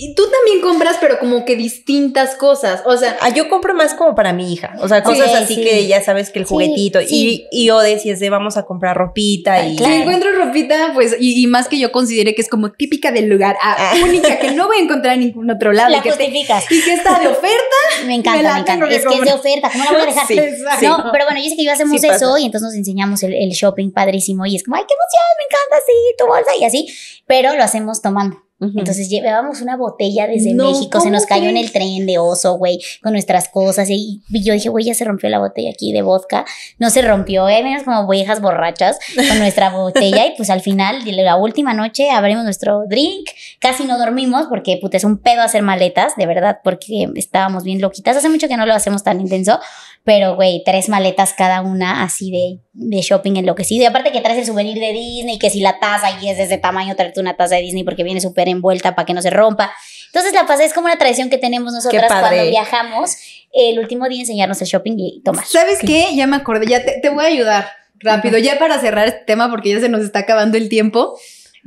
Y tú también compras, pero como que distintas cosas. O sea, ah, yo compro más como para mi hija. O sea, cosas así que ya sabes que el juguetito. y, y yo decía, de vamos a comprar ropita. y encuentro ropita, pues, y, más que yo considere que es como típica del lugar, ah, ah. única, que no voy a encontrar en ningún otro lado. La y justificas. y que está de oferta. *laughs* Me encanta, me, encanta. Es que es de oferta. ¿Cómo la voy a dejar? *laughs* no, pero bueno, yo sé que yo hacemos eso y entonces nos enseñamos el, el shopping padrísimo. Y es como, ay, qué emoción, me encanta, sí, tu bolsa y así. Pero lo hacemos tomando. Entonces llevábamos una botella desde México, se nos cayó en el tren de oso, güey, con nuestras cosas. Y yo dije, güey, ya se rompió la botella aquí de vodka. No se rompió, eh, menos como viejas borrachas con *laughs* nuestra botella. y pues al final, la última noche, abrimos nuestro drink. Casi no dormimos porque, puta, es un pedo hacer maletas, de verdad, porque estábamos bien loquitas. Hace mucho que no lo hacemos tan intenso, pero, güey, tres maletas cada una así de, de shopping enloquecido. Y aparte que traes el souvenir de Disney, que si la taza y es de ese tamaño, traerte una taza de Disney porque viene súper envuelta para que no se rompa. Entonces la fase es como una tradición que tenemos nosotras cuando viajamos el último día enseñarnos el shopping y tomar. ¿Sabes qué? Ya me acordé, ya te voy a ayudar rápido, ya para cerrar este tema porque ya se nos está acabando el tiempo.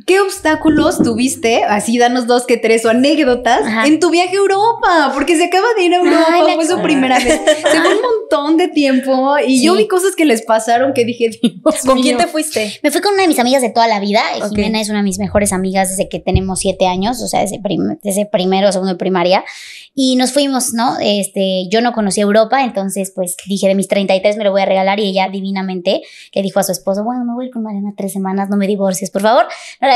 ¿Qué obstáculos tuviste? Así, danos dos que tres o anécdotas en tu viaje a Europa, porque se acaba de ir a Europa, fue su primera vez. Se fue un *laughs* montón de tiempo y yo vi cosas que les pasaron que dije, ¿con quién te fuiste? Me fui con una de mis amigas de toda la vida. Jimena es una de mis mejores amigas desde que tenemos siete años, o sea, desde, primero o segundo de primaria. Y nos fuimos, ¿no? Este, yo no conocía Europa, entonces pues dije de mis 33 me lo voy a regalar y ella divinamente le dijo a su esposo, bueno, me voy con Mariana tres semanas, no me divorcies, por favor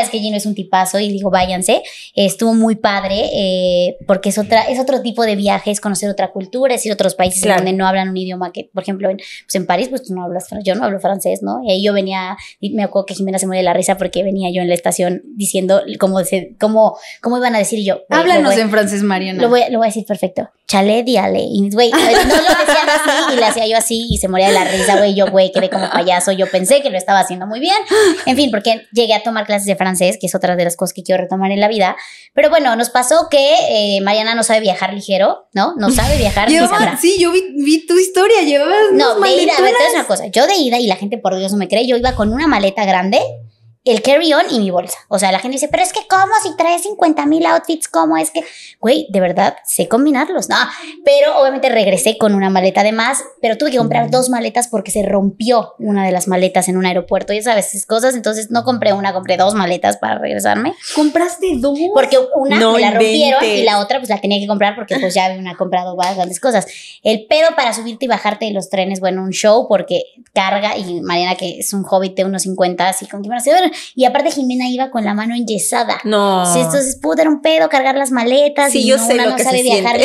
es que Gino es un tipazo y digo, váyanse. Estuvo muy padre eh, porque es, otra, es otro tipo de viaje, es conocer otra cultura, es ir a otros países donde no hablan un idioma que, por ejemplo, en, pues, en París, pues tú no hablas, yo no hablo francés, ¿no? Y yo venía, me acuerdo que Jimena se moría de la risa porque venía yo en la estación diciendo cómo, cómo, cómo iban a decir yo. Háblanos en francés, Mariana. Lo voy, lo voy a decir perfecto. Chale, diale. Y, güey, no lo así y le hacía yo así y se moría de la risa, güey. Yo, güey, quedé como payaso. Yo pensé que lo estaba haciendo muy bien. En fin, porque llegué a tomar clases de francés que es otra de las cosas que quiero retomar en la vida. Pero bueno, nos pasó que eh, Mariana no sabe viajar ligero, ¿no? No sabe viajar. ligero. *laughs* sí, yo vi, tu historia, llevabas. No, de ida, es una cosa. Yo de ida, y la gente por Dios no me cree, yo iba con una maleta grande el carry-on y mi bolsa. O sea, la gente dice, pero es que ¿cómo si traes 50 mil outfits? ¿Cómo es que? Güey, de verdad, sé combinarlos. No, pero obviamente regresé con una maleta de más, pero tuve que comprar dos maletas porque se rompió una de las maletas en un aeropuerto. Ya sabes, esas cosas. Entonces no compré una, compré dos maletas para regresarme. ¿Compraste dos? Porque una no la rompieron y la otra pues la tenía que comprar porque pues ya había comprado grandes cosas. El pedo para subirte y bajarte de los trenes, bueno, un show porque carga y Mariana que es un hobbit de unos 50, así con que me y aparte Jimena iba con la mano enyesada. No. Sí, entonces pudo dar un pedo, cargar las maletas. Sí, y yo sé lo que sabe viajar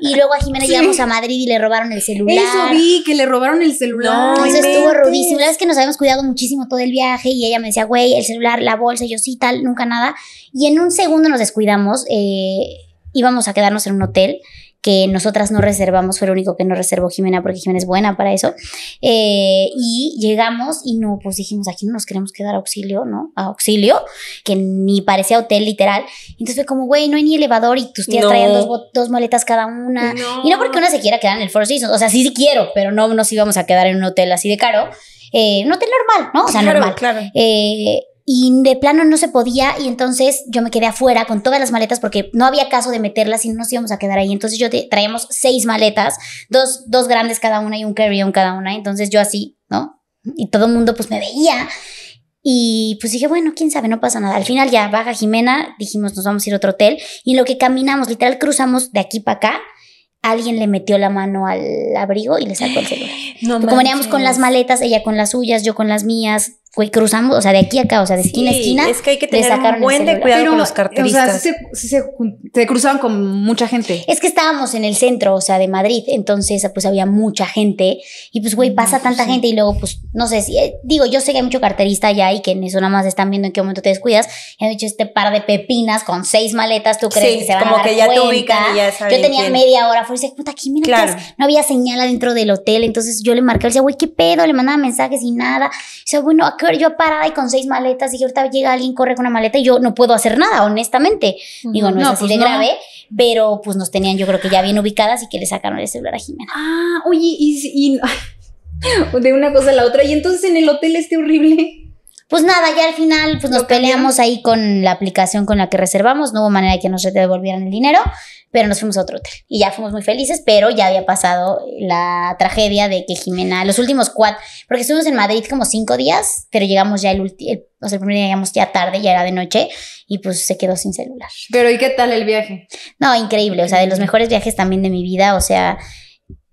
Y luego a Jimena llegamos a Madrid y le robaron el celular. Eso vi, que le robaron el celular. No, eso estuvo rudísimo. La verdad es que nos habíamos cuidado muchísimo todo el viaje y ella me decía, güey, el celular, la bolsa, yo sí, tal, nunca nada. Y en un segundo nos descuidamos. Eh, íbamos a quedarnos en un hotel que nosotras no reservamos, fue lo único que no reservó Jimena porque Jimena es buena para eso. Eh, y llegamos y no, pues dijimos, aquí no nos queremos quedar a auxilio, ¿no? A auxilio, que ni parecía hotel literal. Entonces fue como, güey, no hay ni elevador y tus tías traían dos, dos, maletas cada una. Y no porque una se quiera quedar en el Four Seasons, o sea, sí, quiero, pero no nos íbamos a quedar en un hotel así de caro. Eh, un hotel normal, ¿no? O sea, normal. Claro. Eh, y de plano no se podía y entonces yo me quedé afuera con todas las maletas porque no había caso de meterlas y nos íbamos a quedar ahí. Entonces yo traíamos seis maletas, dos, dos grandes cada una y un carry-on cada una. Entonces yo así, ¿no? Y todo el mundo pues me veía. Y pues dije, bueno, quién sabe, no pasa nada. Al final ya baja Jimena, dijimos, nos vamos a ir a otro hotel. Y en lo que caminamos, literal, cruzamos de aquí para acá, alguien le metió la mano al abrigo y le sacó el celular. Como veníamos con las maletas, ella con las suyas, yo con las mías, güey, cruzamos, o sea, de aquí a acá, o sea, de esquina a esquina. Es que hay que tener un buen cuidado con los carteristas. O sea, se, cruzaban con mucha gente. Es que estábamos en el centro, o sea, de Madrid, entonces pues había mucha gente y pues, güey, pasa tanta gente y luego pues, no sé, eh, digo, yo sé que hay mucho carterista ya y que en eso nada más están viendo en qué momento te descuidas y han dicho este par de pepinas con seis maletas, ¿tú crees que se van a dar que ya te ubican Yo tenía media hora, fue y puta, aquí mira, no había señal adentro del hotel, entonces yo yo le marqué, le decía, güey, ¿qué pedo? Le mandaba mensajes y nada. O sea, bueno, yo parada y con seis maletas, y ahorita llega alguien, corre con una maleta y yo no puedo hacer nada, honestamente. Digo, no, es así pues de grave, pero pues nos tenían, yo creo que ya bien ubicadas y que le sacaron el celular a Jimena. Ah, oye, y *laughs* de una cosa a la otra. Y entonces en el hotel este horrible pues nada, ya al final pues nos peleamos ahí con la aplicación con la que reservamos, no hubo manera de que nos devolvieran el dinero, pero nos fuimos a otro hotel y ya fuimos muy felices, pero ya había pasado la tragedia de que Jimena, los últimos cuatro, porque estuvimos en Madrid como cinco días, pero llegamos ya el último, o sea, el primer día llegamos ya tarde, ya era de noche y pues se quedó sin celular. Pero ¿y qué tal el viaje? No, increíble, o sea, de los mejores viajes también de mi vida, o sea,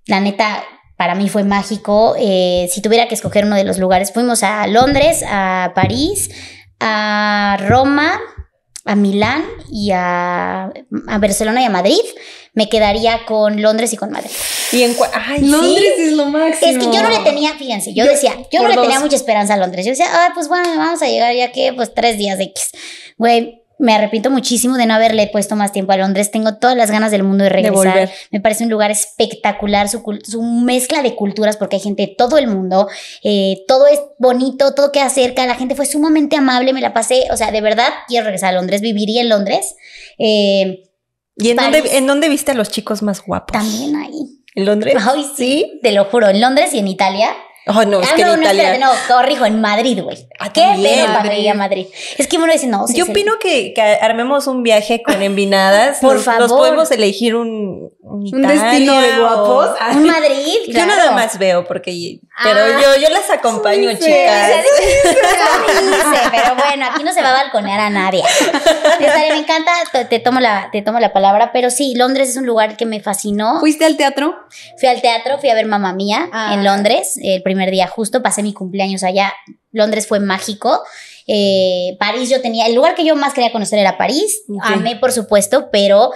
la neta, para mí fue mágico. Eh, si tuviera que escoger uno de los lugares, fuimos a Londres, a París, a Roma, a Milán y a, Barcelona y a Madrid, me quedaría con Londres y con Madrid. Y en Ay, Londres es lo máximo. Es que yo no le tenía, fíjense, yo, decía, yo no le tenía mucha esperanza a Londres. Yo decía, ah, pues bueno, vamos a llegar ya que pues tres días X. Güey, me arrepiento muchísimo de no haberle puesto más tiempo a Londres. Tengo todas las ganas del mundo de regresar. me parece un lugar espectacular, su, mezcla de culturas, porque hay gente de todo el mundo. Eh, todo es bonito, todo queda cerca. La gente fue sumamente amable, me la pasé. O sea, de verdad quiero regresar a Londres, viviría en Londres. Eh, ¿Y en dónde, en dónde viste a los chicos más guapos? También ahí. ¿En Londres? Ay, sí, te lo juro, en Londres y en Italia. Oh, no, es ah, que no, en no, corrijo, en Madrid, güey. ¿A ah, qué pena para ir a Madrid? Es que uno dice, no. Sí, Yo opino Que, armemos un viaje con envinadas. *laughs* Por favor. Nos podemos elegir un. Un, destino de guapos. *laughs* un Madrid. Yo nada más veo, porque. Pero ah. yo, yo las acompaño, chicas. *laughs* pero bueno, aquí no se va a balconear a nadie. me encanta, te, tomo la, te tomo la palabra, pero sí, Londres es un lugar que me fascinó. ¿Fuiste al teatro? Fui al teatro, fui a ver Mamá Mía en Londres, el primer día, justo pasé mi cumpleaños allá, Londres fue mágico, eh, París yo tenía, el lugar que yo más quería conocer era París, amé por supuesto, pero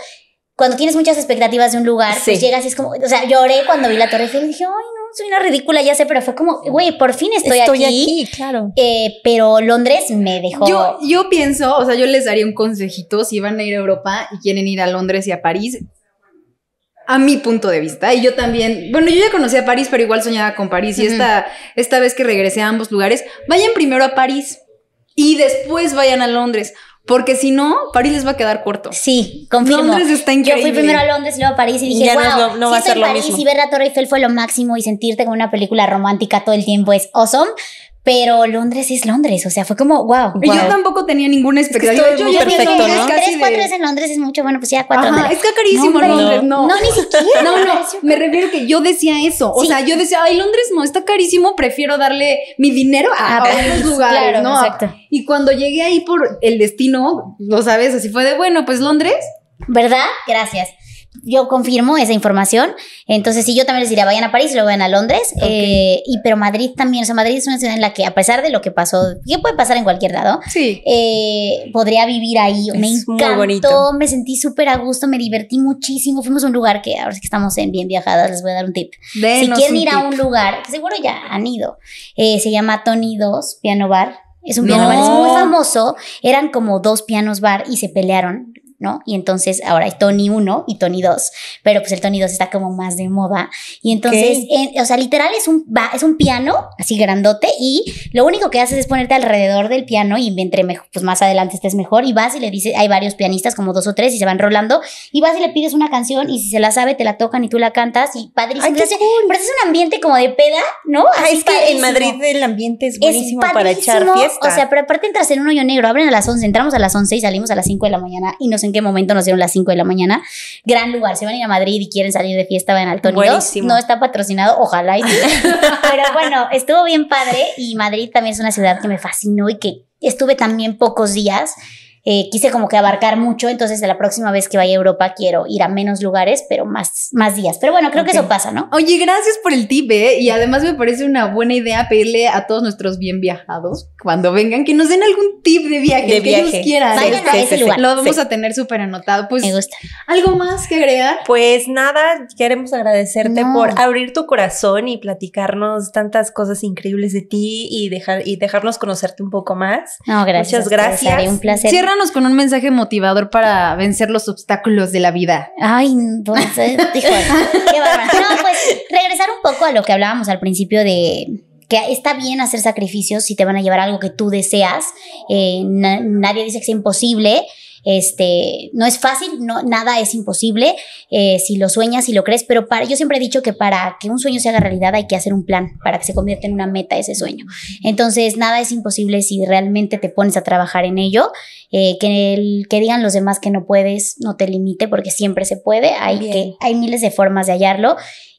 cuando tienes muchas expectativas de un lugar, pues llegas y es como, o sea, lloré cuando vi la Torre y dije, ay, no, soy una ridícula, ya sé, pero fue como, güey, por fin estoy, aquí. claro. Eh, pero Londres me dejó. Yo, yo pienso, o sea, yo les daría un consejito si van a ir a Europa y quieren ir a Londres y a París, a mi punto de vista. Y yo también, bueno, yo ya conocí a París, pero igual soñaba con París. Y esta, esta vez que regresé a ambos lugares, vayan primero a París y después vayan a Londres. Porque si no, París les va a quedar corto. Sí, confirmo. Londres está increíble. Yo fui primero a Londres, Y luego a París y dije, wow, no, no, París Y ver la Torre Eiffel fue lo máximo y sentirte con una película romántica todo el tiempo es awesome. Pero Londres es Londres, o sea, fue como, wow. Y Yo tampoco tenía ninguna expectativa. Es ¿no? Tres, cuatro veces en Londres es mucho, bueno, pues ya cuatro. Ajá, es carísimo Londres, no. no. ni siquiera. No, no, me refiero que yo decía eso. O sea, yo decía, ay, Londres no, está carísimo, prefiero darle mi dinero a, ah, a otros *laughs* lugares, claro, ¿no? Exacto. Y cuando llegué ahí por el destino, lo sabes, así fue de, bueno, pues Londres. ¿Verdad? Gracias yo confirmo esa información. Entonces, sí, yo también les diría, vayan a París lo luego vayan a Londres. Eh, y, pero Madrid también, o sea, Madrid es una ciudad en la que, a pesar de lo que pasó, que puede pasar en cualquier lado, eh, podría vivir ahí. me encantó, me sentí súper a gusto, me divertí muchísimo. Fuimos a un lugar que ahora sí que estamos en Bien Viajadas, les voy a dar un tip. si quieren ir a un lugar, seguro ya han ido, eh, se llama Tony 2 Piano Bar. Es un piano bar, es muy famoso. Eran como dos pianos bar y se pelearon y entonces ahora hay Tony 1 y Tony 2, pero pues el Tony 2 está como más de moda. Y entonces, o sea, literal es un, es un piano así grandote y lo único que haces es ponerte alrededor del piano y entre pues más adelante estés mejor y vas y le dices, hay varios pianistas como dos o tres y se van rolando y vas y le pides una canción y si se la sabe te la tocan y tú la cantas y padrísimo. Entonces, pero es un ambiente como de peda, ¿no? Ah, es que en Madrid el ambiente es buenísimo para echar fiesta. O sea, pero aparte entras en un hoyo negro, abren a las 11, entramos a las 11 y salimos a las 5 de la mañana y nos qué momento nos dieron las 5 de la mañana. Gran lugar. Si van a ir a Madrid y quieren salir de fiesta, van al Tony No está patrocinado, ojalá. Y *laughs* Pero bueno, estuvo bien padre y Madrid también es una ciudad que me fascinó y que estuve también pocos días eh, quise como que abarcar mucho, entonces la próxima vez que vaya a Europa quiero ir a menos lugares, pero más, más días. Pero bueno, creo que eso pasa, ¿no? Oye, gracias por el tip, ¿eh? Y además me parece una buena idea pedirle a todos nuestros bien viajados, cuando vengan, que nos den algún tip de viaje, de que viaje. ellos Lo vamos a tener súper anotado. Pues, me gusta. ¿Algo más que agregar? Pues nada, queremos agradecerte por abrir tu corazón y platicarnos tantas cosas increíbles de ti y, dejar, y dejarnos conocerte un poco más. No, gracias. Muchas gracias. Un placer con un mensaje motivador para vencer los obstáculos de la vida. Ay, pues, *laughs* qué bárbaro. No, pues regresar un poco a lo que hablábamos al principio de que está bien hacer sacrificios si te van a llevar algo que tú deseas. Eh, nadie dice que sea imposible, este, no es fácil, no, nada es imposible eh, si lo sueñas, si lo crees, pero yo siempre he dicho que para que un sueño se haga realidad hay que hacer un plan para que se convierta en una meta ese sueño. Entonces, nada es imposible si realmente te pones a trabajar en ello. Eh, que, que digan los demás que no puedes, no te limite porque siempre se puede. Hay, que, hay miles de formas de hallarlo.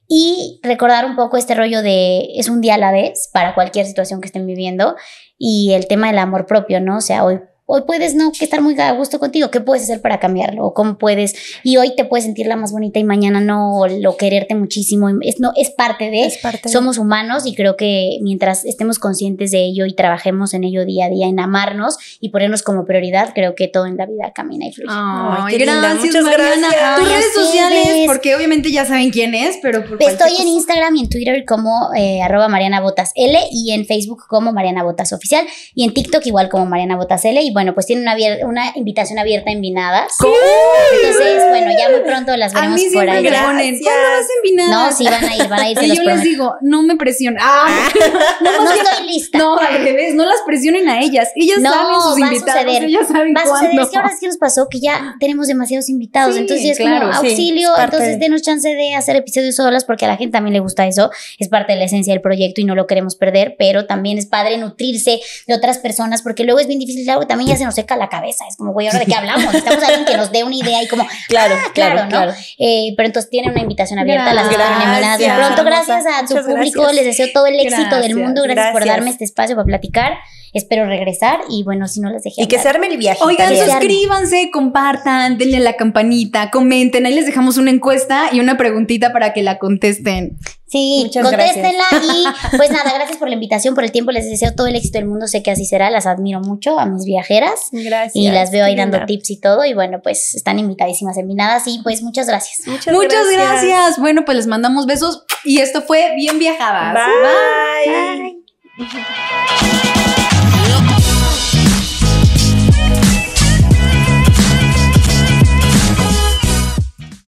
Y recordar un poco este rollo de es un día a la vez para cualquier situación que estén viviendo y el tema del amor propio, ¿no? O sea, hoy hoy puedes no estar muy a gusto contigo, ¿qué puedes hacer para cambiarlo? cómo puedes? Y hoy te puedes sentir la más bonita y mañana no, lo quererte muchísimo, es, no, es parte de, es parte somos humanos y creo que mientras estemos conscientes de ello y trabajemos en ello día a día, en amarnos y ponernos como prioridad, creo que todo en la vida camina y fluye. Ay, qué gracias, muchas redes sociales, porque obviamente ya saben quién es, pero por pues Estoy en Instagram y en Twitter como @marianabotasl eh, Mariana Botas L y en Facebook como Mariana Botas Oficial y en TikTok igual como Mariana Botas L y bueno, pues tiene una, una invitación abierta en Vinadas. Entonces, bueno, ya muy pronto las veremos a mí por ahí. ¿Cuándo vas en Vinadas? No, sí, van a ir, van a ir. Y *laughs* yo les digo, no me presionen. Ah, ah *laughs* no, no, estoy lista. No, al revés, no las presionen a ellas. Ellas saben sus invitados. Suceder, ellas saben va a suceder. Es que ahora sí nos pasó que ya tenemos demasiados invitados. Sí, entonces, es como auxilio. entonces, denos chance de hacer episodios solas porque a la gente también le gusta eso. Es parte de la esencia del proyecto y no lo queremos perder, pero también es padre nutrirse de otras personas porque luego es bien difícil también se nos seca la cabeza. Es como, güey, ¿ahora de qué hablamos? Estamos alguien que nos dé una idea y como, *laughs* ah, claro, claro, claro, eh, pero entonces tiene una invitación abierta gracias, a De pronto, gracias a su público, les deseo todo el éxito del mundo. Gracias, por darme este espacio para platicar espero regresar y bueno, si no les dejé. Y que se arme el viaje. Oigan, suscríbanse, compartan, denle la campanita, comenten, ahí les dejamos una encuesta y una preguntita para que la contesten. Sí, Muchas contéstenla y *laughs* pues nada, gracias por la invitación, por el tiempo, les deseo todo el éxito del mundo, sé que así será, las admiro mucho a mis viajeras. Gracias. Y las veo ahí dando tips y todo y bueno, pues están invitadísimas, en mi nada, y pues muchas gracias. Muchas, gracias. Bueno, pues les mandamos besos y esto fue Bien Viajadas. Bye. Bye.